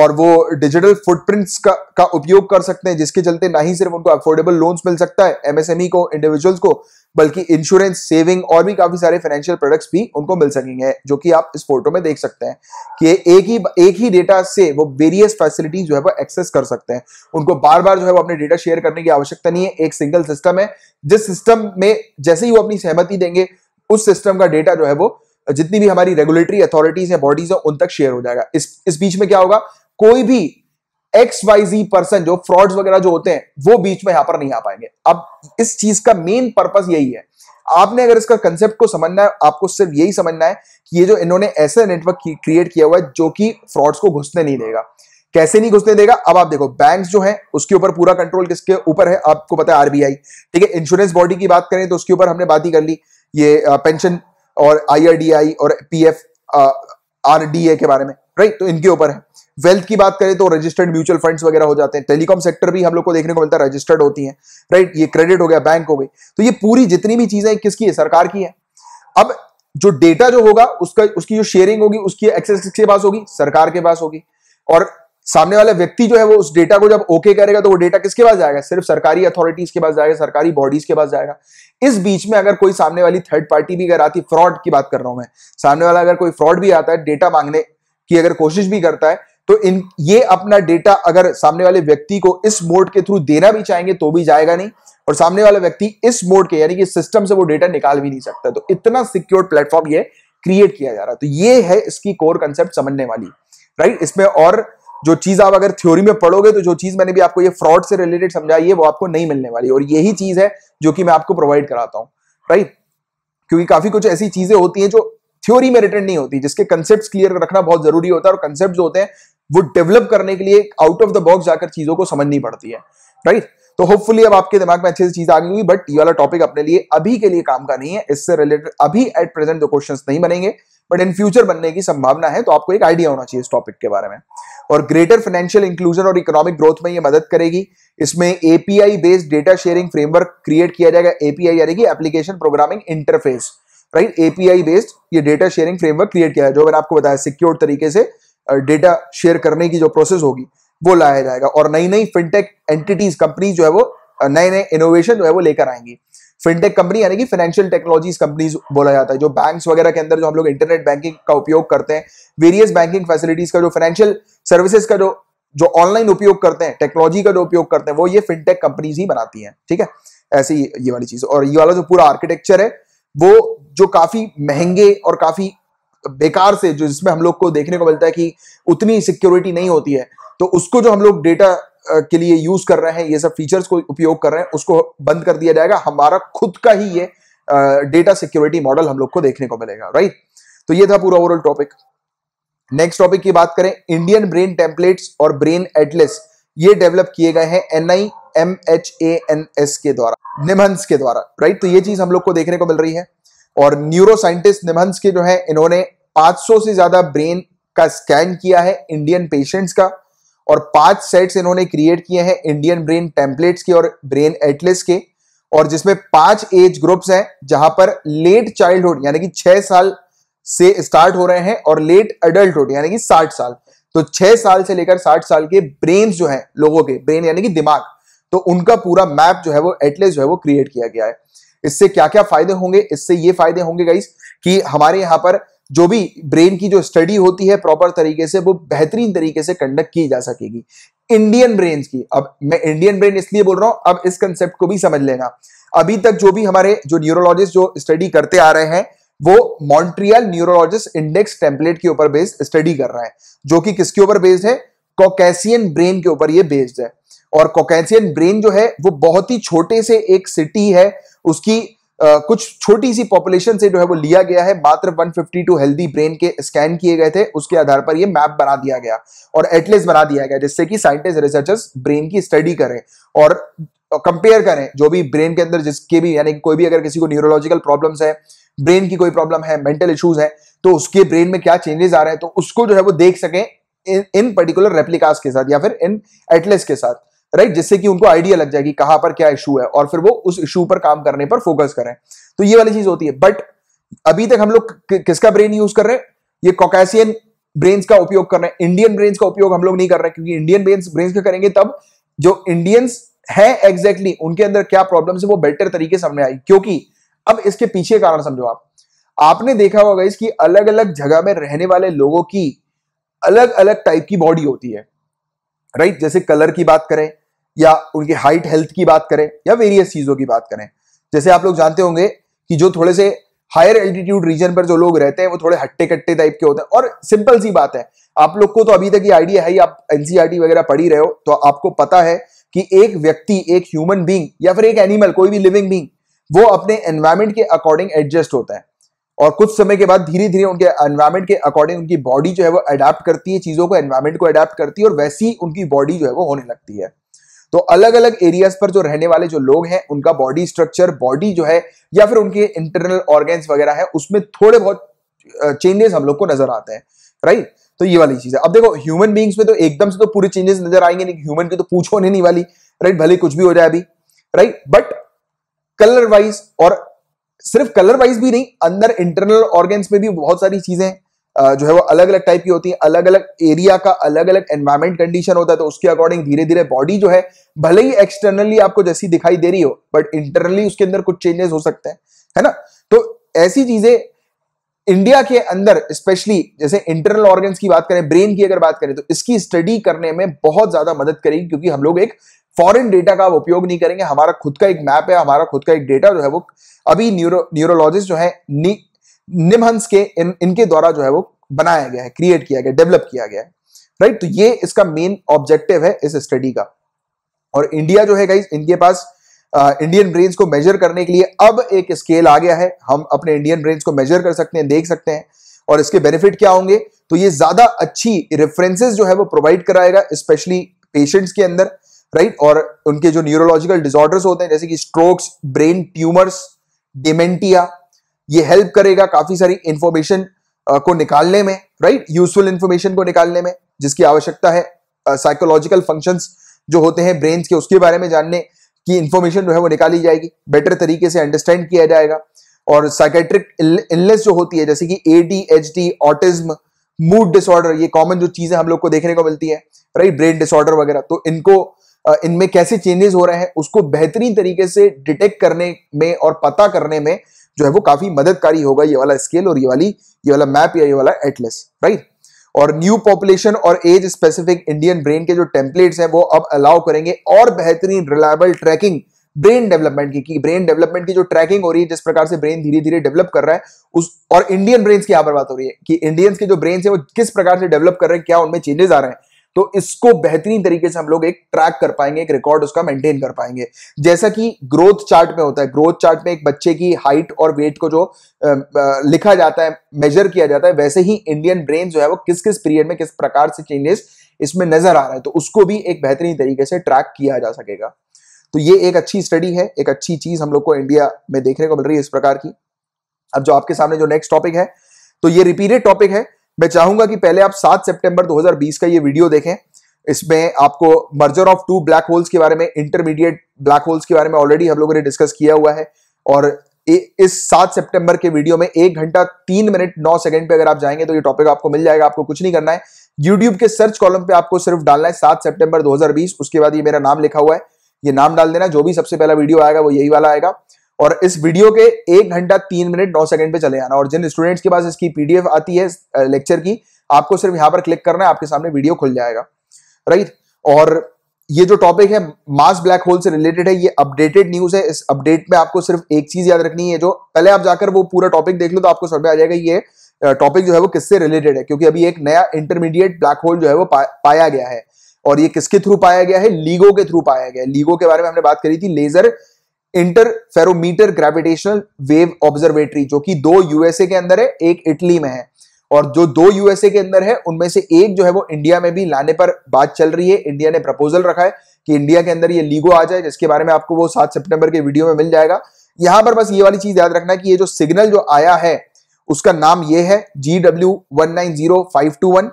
Speaker 1: और वो डिजिटल फुटप्रिंट्स का का उपयोग कर सकते हैं जिसके चलते ना ही सिर्फ उनको अफोर्डेबल लोन्स मिल सकता है एमएसएमई e को इंडिविजुअल्स को बल्कि इंश्योरेंस सेविंग और भी काफी सारे फाइनेंशियल प्रोडक्ट्स भी उनको मिल सकेंगे जो कि आप इस फोटो में देख सकते हैं कि एक ही एक ही डेटा से वो वेरियस फैसिलिटीज जो है वो एक्सेस कर सकते हैं उनको बार बार जो है वो अपने डेटा शेयर करने की आवश्यकता नहीं है एक सिंगल सिस्टम है जिस सिस्टम में जैसे ही वो अपनी सहमति देंगे उस सिस्टम का डेटा जो है वो जितनी भी हमारी रेगुलेटरी अथॉरिटीज या बॉडीज है उन तक शेयर हो जाएगा इस इस बीच में क्या होगा कोई भी एक्स वाई जी पर्सन जो फ्रॉड वगैरह जो होते हैं वो बीच में यहां पर नहीं आ पाएंगे अब इस चीज का मेन पर्पज यही है आपने अगर इसका कंसेप्ट को समझना है आपको सिर्फ यही समझना है कि ये जो इन्होंने ऐसे नेटवर्क क्रिएट किया हुआ है जो कि फ्रॉड्स को घुसने नहीं देगा कैसे नहीं घुसने देगा अब आप देखो बैंक्स जो है उसके ऊपर पूरा कंट्रोल किसके ऊपर है आपको पता है आरबीआई ठीक है इंश्योरेंस बॉडी की बात करें तो उसके ऊपर हमने बात ही कर ली ये पेंशन और आई और डी ए के बारे में राइट तो इनके ऊपर है वेल्थ की बात करें तो रजिस्टर्ड म्यूचुअल फंड्स वगैरह हो जाते हैं टेलीकॉम सेक्टर भी हम लोग को देखने को मिलता है रजिस्टर्ड होती है राइट ये क्रेडिट हो गया बैंक हो गई तो ये पूरी जितनी भी चीजें किसकी है सरकार की है अब जो डेटा जो होगा उसका उसकी जो शेयरिंग होगी उसकी एक्सेस किसके पास होगी सरकार के पास होगी और सामने वाला व्यक्ति जो है वो उस डेटा को जब ओके करेगा तो वो डेटा किसके पास जाएगा सिर्फ सरकारी अथॉरिटीज के पास जाएगा सरकारी बॉडीज के पास जाएगा इस बीच में अगर कोई सामने वाली थर्ड पार्टी भी अगर आती फ्रॉड की बात कर रहा हूं मैं सामने वाला अगर कोई फ्रॉड भी आता है डेटा मांगने की अगर कोशिश भी करता है तो इन ये अपना डेटा अगर सामने वाले व्यक्ति को इस मोड के थ्रू देना भी चाहेंगे तो भी जाएगा नहीं और सामने वाला व्यक्ति इस मोड के यानी कि सिस्टम से वो डेटा निकाल भी नहीं सकता तो इतना सिक्योर प्लेटफॉर्म ये क्रिएट किया जा रहा है तो ये है इसकी कोर कंसेप्ट समझने वाली राइट इसमें और जो चीज आप अगर थ्योरी में पढ़ोगे तो जो चीज मैंने भी आपको ये फ्रॉड से रिलेटेड समझाई है वो आपको नहीं मिलने वाली और यही चीज है जो कि मैं आपको प्रोवाइड कराता हूँ राइट क्योंकि काफी कुछ ऐसी चीजें होती हैं जो थ्योरी में रिटर्न नहीं होती जिसके कंसेप्ट क्लियर रखना बहुत जरूरी होता है और कंसेप्ट होते हैं वो डेवलप करने के लिए आउट ऑफ द बॉक्स जाकर चीजों को समझनी पड़ती है राइट तो होपफुली अब आपके दिमाग में अच्छी से चीज आ गई हुई बट ये वाला टॉपिक अपने लिए अभी के लिए काम का नहीं है इससे रिलेटेड अभी एट प्रेजेंट दो क्वेश्चन नहीं बनेंगे बट इन फ्यूचर बनने की संभावना है तो आपको एक आइडिया होना चाहिए इस टॉपिक के बारे में और ग्रेटर फाइनेंशियल इंक्लूजन और इकोनॉमिक ग्रोथ में ये मदद करेगी इसमें API based data sharing framework create किया जाएगा एपीआई यानी कि application programming interface right API based ये डेटा शेयरिंग फ्रेमवर्क क्रिएट किया जाएगा जो मैंने आपको बताया सिक्योर तरीके से डेटा शेयर करने की जो प्रोसेस होगी वो लाया जाएगा और नई नई फिनटेक एंटिटीज कंपनीज जो है वो नए नए इनोवेशन जो है वो लेकर आएंगी फिनटेक कंपनी यानी कि फाइनेंशियल टेक्नोलॉजीज कंपनीज बोला जाता है जो बैंक्स वगैरह के अंदर जो हम लोग इंटरनेट बैंकिंग का उपयोग करते हैं वेरियस बैंकिंग फैसिलिटीज का जो फाइनेंशियल सर्विसेज का जो जो ऑनलाइन उपयोग करते हैं टेक्नोलॉजी का जो उपयोग करते हैं वो ये फिनटेक कंपनीज ही बनाती हैं ठीक है ऐसी ये वाली चीज और ये वाला जो पूरा आर्किटेक्चर है वो जो काफी महंगे और काफी बेकार से जो जिसमें हम लोग को देखने को मिलता है कि उतनी सिक्योरिटी नहीं होती है तो उसको जो हम लोग डेटा के लिए यूज कर रहे हैं ये सब फीचर्स को उपयोग कर रहे हैं उसको बंद कर दिया जाएगा हमारा खुद का ही ये डेटा सिक्योरिटी मॉडल हम लोग को देखने को मिलेगा राइट तो ये था पूरा ओवरऑल टॉपिक नेक्स्ट टॉपिक की बात करें इंडियन ब्रेन टेम्पलेट्स और ब्रेन एटलेस ये डेवलप किए गए हैं N I M H A N S के द्वारा निमहंस के द्वारा राइट तो ये चीज हम लोग को देखने को मिल रही है और न्यूरो साइंटिस्ट निमहंस के जो है इन्होंने 500 से ज्यादा ब्रेन का स्कैन किया है इंडियन पेशेंट्स का और पांच सेट्स इन्होंने क्रिएट किए हैं इंडियन ब्रेन टेम्पलेट्स के और ब्रेन एटलेस के और जिसमें पांच एज ग्रुप्स हैं जहां पर लेट चाइल्डहुड यानी कि छह साल से स्टार्ट हो रहे हैं और लेट अडल्टुड यानी कि साठ साल तो छह साल से लेकर साठ साल के ब्रेन जो है लोगों के ब्रेन यानी कि दिमाग तो उनका पूरा मैप जो है वो एटलेस जो है वो क्रिएट किया गया है इससे क्या क्या फायदे होंगे इससे ये फायदे होंगे गाइस कि हमारे यहाँ पर जो भी ब्रेन की जो स्टडी होती है प्रॉपर तरीके से वो बेहतरीन तरीके से कंडक्ट की जा सकेगी इंडियन ब्रेन की अब मैं इंडियन ब्रेन इसलिए बोल रहा हूं अब इस कंसेप्ट को भी समझ लेना अभी तक जो भी हमारे जो न्यूरोलॉजिस्ट जो स्टडी करते आ रहे हैं वो मॉन्ट्रियल न्यूरोलॉजिस्ट इंडेक्स टेम्पलेट के ऊपर बेस्ड स्टडी कर रहा है जो कि किसके ऊपर बेस्ड है कॉकेसियन ब्रेन के ऊपर ये बेस्ड है और कोकैसियन ब्रेन जो है वो बहुत ही छोटे से एक सिटी है उसकी कुछ छोटी सी पॉपुलेशन से जो है वो लिया गया है मात्र 152 हेल्दी ब्रेन के स्कैन किए गए थे उसके आधार पर ये मैप बना दिया गया और एटलेस बना दिया गया जिससे कि साइंटिस्ट रिसर्चर्स ब्रेन की स्टडी करें और कंपेयर करें जो भी ब्रेन के अंदर जिसके भी यानी कोई भी अगर किसी को न्यूरोलॉजिकल प्रॉब्लम्स है ब्रेन की कोई प्रॉब्लम है मेंटल इश्यूज है तो उसके ब्रेन में क्या चेंजेस आ रहे हैं तो उसको जो है वो देख सके इन पर्टिकुलर रेप्लिकास के साथ या फिर इन एटलेस के साथ राइट जिससे कि उनको आइडिया लग जाएगी कहां पर क्या इशू है और फिर वो उस इशू पर काम करने पर फोकस करें तो ये वाली चीज होती है बट अभी तक हम लोग कि, किसका ब्रेन यूज कर रहे हैं ये कॉकेशियन ब्रेन्स का उपयोग कर रहे हैं इंडियन ब्रेन्स का उपयोग हम लोग नहीं कर रहे क्योंकि इंडियन ब्रेन्स ब्रेन्स का करेंगे तब जो इंडियंस है एग्जैक्टली exactly, उनके अंदर क्या प्रॉब्लम है वो बेटर तरीके सामने आई क्योंकि अब इसके पीछे कारण समझो आप आपने देखा होगा इसकी अलग अलग जगह में रहने वाले लोगों की अलग अलग टाइप की बॉडी होती है राइट जैसे कलर की बात करें या उनकी हाइट हेल्थ की बात करें या वेरियस चीज़ों की बात करें जैसे आप लोग जानते होंगे कि जो थोड़े से हायर एल्टीट्यूड रीजन पर जो लोग रहते हैं वो थोड़े हट्टे कट्टे टाइप के होते हैं और सिंपल सी बात है आप लोग को तो अभी तक ये आइडिया है आप एनसीआरटी वगैरह पढ़ी रहे हो तो आपको पता है कि एक व्यक्ति एक ह्यूमन बींग या फिर एक एनिमल कोई भी लिविंग बींग वो अपने एनवायरमेंट के अकॉर्डिंग एडजस्ट होता है और कुछ समय के बाद धीरे धीरे उनके एनवायरमेंट के अकॉर्डिंग उनकी बॉडी जो है वो अडेप्ट करती है चीज़ों को एनवायरमेंट को अडेप्ट करती है और वैसी उनकी बॉडी जो है वो होने लगती है तो अलग अलग एरियाज पर जो रहने वाले जो लोग हैं उनका बॉडी स्ट्रक्चर बॉडी जो है या फिर उनके इंटरनल ऑर्गेन्स वगैरह है उसमें थोड़े बहुत चेंजेस हम लोग को नजर आते हैं राइट तो ये वाली चीज है अब देखो ह्यूमन बींग्स में तो एकदम से तो पूरे चेंजेस नजर आएंगे नहीं ह्यूमन की तो पूछो नहीं वाली राइट भले कुछ भी हो जाए अभी राइट बट कलर वाइज और सिर्फ कलर वाइज भी नहीं अंदर इंटरनल ऑर्गेन्स में भी बहुत सारी चीजें हैं जो है वो अलग अलग टाइप की होती है अलग अलग एरिया का अलग अलग एनवायरमेंट कंडीशन होता है तो उसके अकॉर्डिंग धीरे धीरे बॉडी जो है भले ही एक्सटर्नली आपको जैसी दिखाई दे रही हो बट इंटरनली उसके अंदर कुछ चेंजेस हो सकते हैं है ना तो ऐसी चीजें इंडिया के अंदर स्पेशली जैसे इंटरनल ऑर्गन की बात करें ब्रेन की अगर बात करें तो इसकी स्टडी करने में बहुत ज्यादा मदद करेगी क्योंकि हम लोग एक फॉरेन डेटा का उपयोग नहीं करेंगे हमारा खुद का एक मैप है हमारा खुद का एक डेटा जो है वो अभी न्यूरो न्यूरोलॉजिस्ट जो है निमहंस के इन, इनके द्वारा जो है वो बनाया गया है क्रिएट किया गया डेवलप किया गया है राइट तो ये इसका मेन ऑब्जेक्टिव है इस स्टडी का और इंडिया जो है गाइज इनके पास इंडियन ब्रेन्स को मेजर करने के लिए अब एक स्केल आ गया है हम अपने इंडियन ब्रेन्स को मेजर कर सकते हैं देख सकते हैं और इसके बेनिफिट क्या होंगे तो ये ज्यादा अच्छी रेफरेंसेस जो है वो प्रोवाइड कराएगा स्पेशली पेशेंट्स के अंदर राइट और उनके जो न्यूरोलॉजिकल डिसऑर्डर्स होते हैं जैसे कि स्ट्रोक्स ब्रेन ट्यूमर्स डिमेंटिया ये हेल्प करेगा काफी सारी इंफॉर्मेशन को निकालने में राइट यूजफुल इंफॉर्मेशन को निकालने में जिसकी आवश्यकता है साइकोलॉजिकल uh, फंक्शन जो होते हैं ब्रेन के उसके बारे में जानने की इंफॉर्मेशन जो है वो निकाली जाएगी बेटर तरीके से अंडरस्टैंड किया जाएगा और साइकेट्रिक इलनेस जो होती है जैसे कि A D H D autism mood disorder ये कॉमन जो चीजें हम लोग को देखने को मिलती है राइट ब्रेन डिसऑर्डर वगैरह तो इनको इनमें कैसे चेंजेस हो रहे हैं उसको बेहतरीन तरीके से डिटेक्ट करने में और पता करने में जो है वो काफी मददकारी होगा ये वाला स्केल और ये वाली ये वाला मैप या ये वाला एटलेस राइट और न्यू पॉपुलेशन और एज स्पेसिफिक इंडियन ब्रेन के जो टेम्पलेट्स हैं वो अब अलाउ करेंगे और बेहतरीन रिलायबल ट्रैकिंग ब्रेन डेवलपमेंट की ब्रेन डेवलपमेंट की जो ट्रैकिंग हो रही है जिस प्रकार से ब्रेन धीरे धीरे डेवलप कर रहा है उस और इंडियन ब्रेन की यहां पर बात हो रही है कि इंडियंस के जो ब्रेन है वो किस प्रकार से डेवलप कर रहे हैं क्या उनमें चेंजेस आ रहे हैं तो इसको बेहतरीन तरीके से हम लोग एक ट्रैक कर पाएंगे एक रिकॉर्ड उसका मेंटेन कर पाएंगे जैसा कि ग्रोथ चार्ट में होता है ग्रोथ चार्ट में एक बच्चे की हाइट और वेट को जो लिखा जाता है मेजर किया जाता है वैसे ही इंडियन ब्रेन जो है वो किस किस पीरियड में किस प्रकार से चेंजेस इसमें नजर आ रहा है तो उसको भी एक बेहतरीन तरीके से ट्रैक किया जा सकेगा तो ये एक अच्छी स्टडी है एक अच्छी चीज हम लोग को इंडिया में देखने को मिल रही है इस प्रकार की अब जो आपके सामने जो नेक्स्ट टॉपिक है तो ये रिपीटेड टॉपिक है मैं चाहूंगा कि पहले आप 7 सितंबर 2020 का ये वीडियो देखें इसमें आपको merger of two black holes के बारे में इंटरमीडिएट ब्लैक होल्स के बारे में ऑलरेडी हम लोगों ने डिस्कस किया हुआ है और इस सात सितंबर के वीडियो में एक घंटा तीन मिनट नौ सेकंड पे अगर आप जाएंगे तो ये टॉपिक आपको मिल जाएगा आपको कुछ नहीं करना है यूट्यूब के सर्च कॉलम पे आपको सिर्फ डालना है सात सेप्टेम्बर दो उसके बाद ये मेरा नाम लिखा हुआ है ये नाम डाल देना जो भी सबसे पहला वीडियो आएगा वो यही वाला आएगा और इस वीडियो के एक घंटा तीन मिनट नौ सेकंड पे चले जाना और जिन स्टूडेंट्स के पास इसकी पीडीएफ आती है लेक्चर की आपको सिर्फ यहाँ पर क्लिक करना है आपके सामने वीडियो खुल जाएगा राइट और ये जो टॉपिक है मास ब्लैक होल से रिलेटेड है ये अपडेटेड न्यूज है इस अपडेट में आपको सिर्फ एक चीज याद रखनी है जो पहले आप जाकर वो पूरा टॉपिक देख लो तो आपको समझ आ जाएगा ये टॉपिक जो है वो किससे रिलेटेड है क्योंकि अभी एक नया इंटरमीडिएट ब्लैक होल जो है वो पा, पाया गया है और ये किसके थ्रू पाया गया है लीगो के थ्रू पाया गया है लीगो के बारे में हमने बात करी थी laser interferometer gravitational wave observatory जो कि दो यूएसए के अंदर है एक इटली में है और जो दो यूएसए के अंदर है उनमें से एक जो है वो इंडिया में भी लाने पर बात चल रही है इंडिया ने प्रपोजल रखा है कि इंडिया के अंदर ये लीगो आ जाए जिसके बारे में आपको वो सात सितंबर के वीडियो में मिल जाएगा यहां पर बस ये वाली चीज याद रखना कि ये जो सिग्नल जो आया है उसका नाम ये है G W one nine zero five two one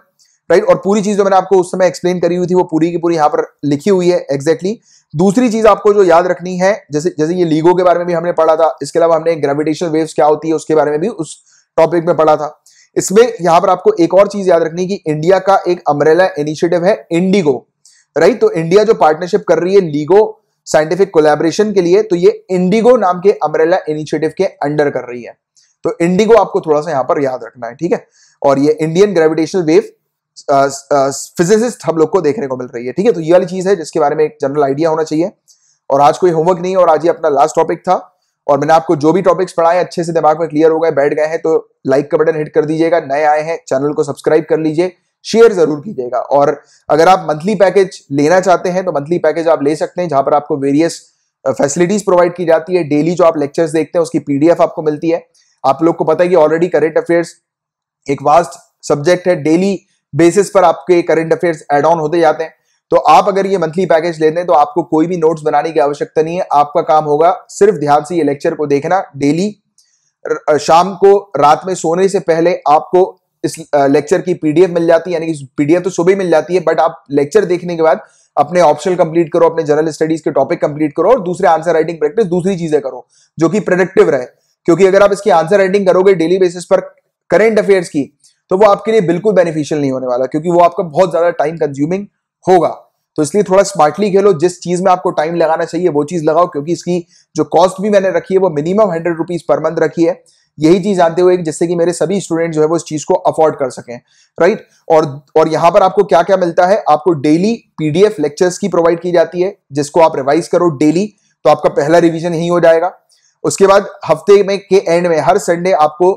Speaker 1: right और पूरी चीज जो मैंने आपको उस समय एक्सप्लेन करी हुई थी वो पूरी की पूरी यहाँ पर लिखी हुई है एक्जैक्टली exactly. दूसरी चीज आपको जो याद रखनी है जैसे जैसे ये लीगो के बारे में भी हमने पढ़ा था इसके अलावा हमने ग्रेविटेशन वेव क्या होती है उसके बारे में भी उस टॉपिक में पढ़ा था इसमें यहां पर आपको एक और चीज याद रखनी कि इंडिया का एक अमरेला इनिशिएटिव है इंडिगो राइट तो इंडिया जो पार्टनरशिप कर रही है लीगो साइंटिफिक कोलैबोरेशन के लिए तो ये इंडिगो नाम के अमरेला इनिशिएटिव के अंडर कर रही है तो इंडिगो आपको थोड़ा सा यहां पर याद रखना है ठीक है और ये इंडियन ग्रेविटेशनल वेव फिजिसिस्ट हम लोग को देखने को मिल रही है ठीक है तो ये वाली चीज है जिसके बारे में एक जनरल आइडिया होना चाहिए और आज कोई होमवर्क नहीं और आज ये अपना लास्ट टॉपिक था और मैंने आपको जो भी टॉपिक्स पढ़ाए अच्छे से दिमाग में क्लियर हो गए बैठ गए हैं तो लाइक का बटन हिट कर दीजिएगा नए आए हैं चैनल को सब्सक्राइब कर लीजिए शेयर जरूर कीजिएगा और अगर आप मंथली पैकेज लेना चाहते हैं तो मंथली पैकेज आप ले सकते हैं जहां पर आपको वेरियस फैसिलिटीज प्रोवाइड की जाती है डेली जो आप लेक्चर्स देखते हैं उसकी पीडीएफ आपको मिलती है आप लोग को पता है कि ऑलरेडी करेंट अफेयर्स एक वास्ट सब्जेक्ट है डेली बेसिस पर आपके करंट अफेयर्स एड ऑन होते जाते हैं तो आप अगर ये मंथली पैकेज लेते हैं तो आपको कोई भी नोट्स बनाने की आवश्यकता नहीं है आपका काम होगा सिर्फ ध्यान से ये लेक्चर को देखना डेली शाम को रात में सोने से पहले आपको इस लेक्चर की पीडीएफ मिल जाती है यानी कि पीडीएफ तो सुबह मिल जाती है बट आप लेक्चर देखने के बाद अपने ऑप्शनल कंप्लीट करो अपने जनरल स्टडीज के टॉपिक कंप्लीट करो और दूसरे आंसर राइटिंग प्रैक्टिस दूसरी चीजें करो जो कि प्रोडक्टिव रहे क्योंकि अगर आप इसकी आंसर राइटिंग करोगे डेली बेसिस पर करेंट अफेयर्स की तो वो आपके लिए बिल्कुल बेनिफिशियल नहीं होने वाला क्योंकि वो आपका बहुत ज़्यादा टाइम कंज्यूमिंग होगा तो इसलिए थोड़ा स्मार्टली खेलो जिस चीज़ में आपको टाइम लगाना चाहिए वो चीज़ लगाओ क्योंकि इसकी जो कॉस्ट भी मैंने रखी है वो minimum hundred rupees per month रखी है यही चीज जानते हुए जिससे कि मेरे सभी स्टूडेंट जो है वो इस चीज को अफोर्ड कर सकें राइट और और यहाँ पर आपको क्या क्या मिलता है आपको डेली पीडीएफ लेक्चर्स की प्रोवाइड की जाती है जिसको आप रिवाइज करो डेली तो आपका पहला रिविजन यही हो जाएगा उसके बाद हफ्ते में के एंड में हर संडे आपको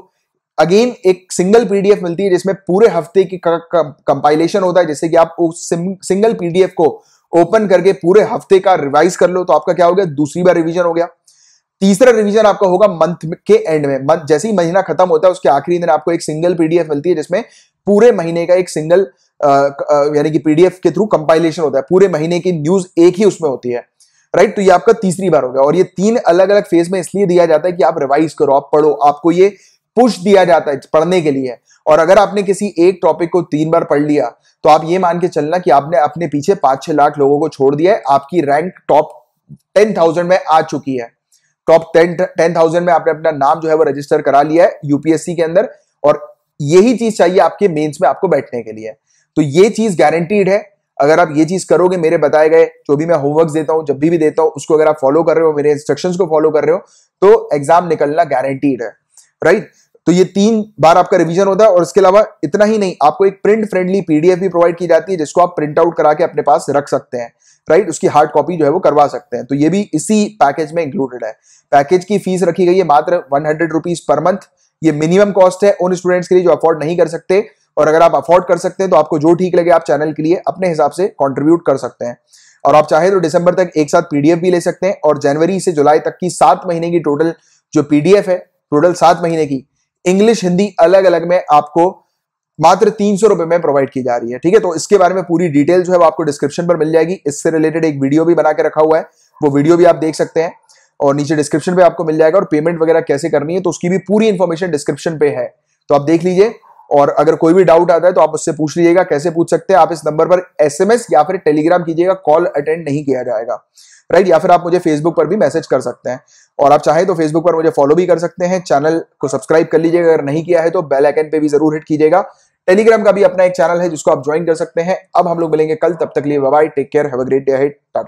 Speaker 1: अगेन एक सिंगल पीडीएफ मिलती है जिसमें पूरे हफ्ते की कंपाइलेशन होता है जैसे कि आप उस सिंगल पीडीएफ को ओपन करके पूरे हफ्ते का रिवाइज कर लो तो आपका क्या हो गया दूसरी बार रिवीजन हो गया तीसरा रिवीजन आपका होगा मंथ के एंड में जैसे ही महीना खत्म होता है उसके आखिरी दिन आपको एक सिंगल पीडीएफ मिलती है जिसमें पूरे महीने का एक सिंगल यानी कि पीडीएफ के थ्रू कंपाइलेशन होता है पूरे महीने की न्यूज एक ही उसमें होती है राइट तो ये आपका तीसरी बार हो गया और ये तीन अलग अलग फेज में इसलिए दिया जाता है कि आप रिवाइज करो आप पढ़ो आपको ये पुश दिया जाता है पढ़ने के लिए और अगर आपने किसी एक टॉपिक को तीन बार पढ़ लिया तो आप ये मान के चलना कि आपने अपने पीछे पांच छह लाख लोगों को छोड़ दिया है आपकी रैंक टॉप टेन थाउजेंड में आ चुकी है टॉप टेन टेन थाउजेंड में आपने अपना नाम जो है वो रजिस्टर करा लिया है यूपीएससी के अंदर और यही चीज चाहिए आपके मेंस में आपको बैठने के लिए तो ये चीज गारंटीड है अगर आप ये चीज करोगे मेरे बताए गए जो भी मैं होमवर्क देता हूँ जब भी भी देता हूं उसको अगर आप फॉलो कर रहे हो मेरे इंस्ट्रक्शन को फॉलो कर रहे हो तो एग्जाम निकलना गारंटीड है राइट तो ये तीन बार आपका रिवीजन होता है और इसके अलावा इतना ही नहीं आपको एक प्रिंट फ्रेंडली पीडीएफ भी प्रोवाइड की जाती है जिसको आप प्रिंट आउट करा के अपने पास रख सकते हैं राइट उसकी हार्ड कॉपी जो है वो करवा सकते हैं तो ये भी इसी पैकेज में इंक्लूडेड है पैकेज की फीस रखी गई है मात्र one hundred rupees per month ये मिनिमम कॉस्ट है उन स्टूडेंट्स के लिए जो अफोर्ड नहीं कर सकते और अगर आप अफोर्ड कर सकते हैं तो आपको जो ठीक लगे आप चैनल के लिए अपने हिसाब से कॉन्ट्रीब्यूट कर सकते हैं और आप चाहे तो दिसंबर तक एक साथ पीडीएफ भी ले सकते हैं और जनवरी से जुलाई तक की सात महीने की टोटल जो पीडीएफ है टोटल सात महीने की इंग्लिश हिंदी अलग अलग में आपको मात्र तीन सौ रुपए में प्रोवाइड की जा रही है ठीक है तो इसके बारे में पूरी डिटेल जो है वो आपको डिस्क्रिप्शन पर मिल जाएगी इससे रिलेटेड एक वीडियो भी बना के रखा हुआ है वो वीडियो भी आप देख सकते हैं और नीचे डिस्क्रिप्शन पे आपको मिल जाएगा और पेमेंट वगैरह कैसे करनी है तो उसकी भी पूरी इन्फॉर्मेशन डिस्क्रिप्शन पे है तो आप देख लीजिए और अगर कोई भी डाउट आता है तो आप उससे पूछ लीजिएगा कैसे पूछ सकते हैं आप इस नंबर पर एसएमएस या फिर टेलीग्राम कीजिएगा कॉल अटेंड नहीं किया जाएगा राइट या फिर आप मुझे फेसबुक पर भी मैसेज कर सकते हैं और आप चाहें तो फेसबुक पर मुझे फॉलो भी कर सकते हैं चैनल को सब्सक्राइब कर लीजिएगा अगर नहीं किया है तो बेल आइकन पर भी जरूर हिट कीजिएगा टेलीग्राम का भी अपना एक चैनल है जिसको आप ज्वाइन कर सकते हैं अब हम लोग मिलेंगे कल तब तक लिए bye take care have a great day हेड टाटा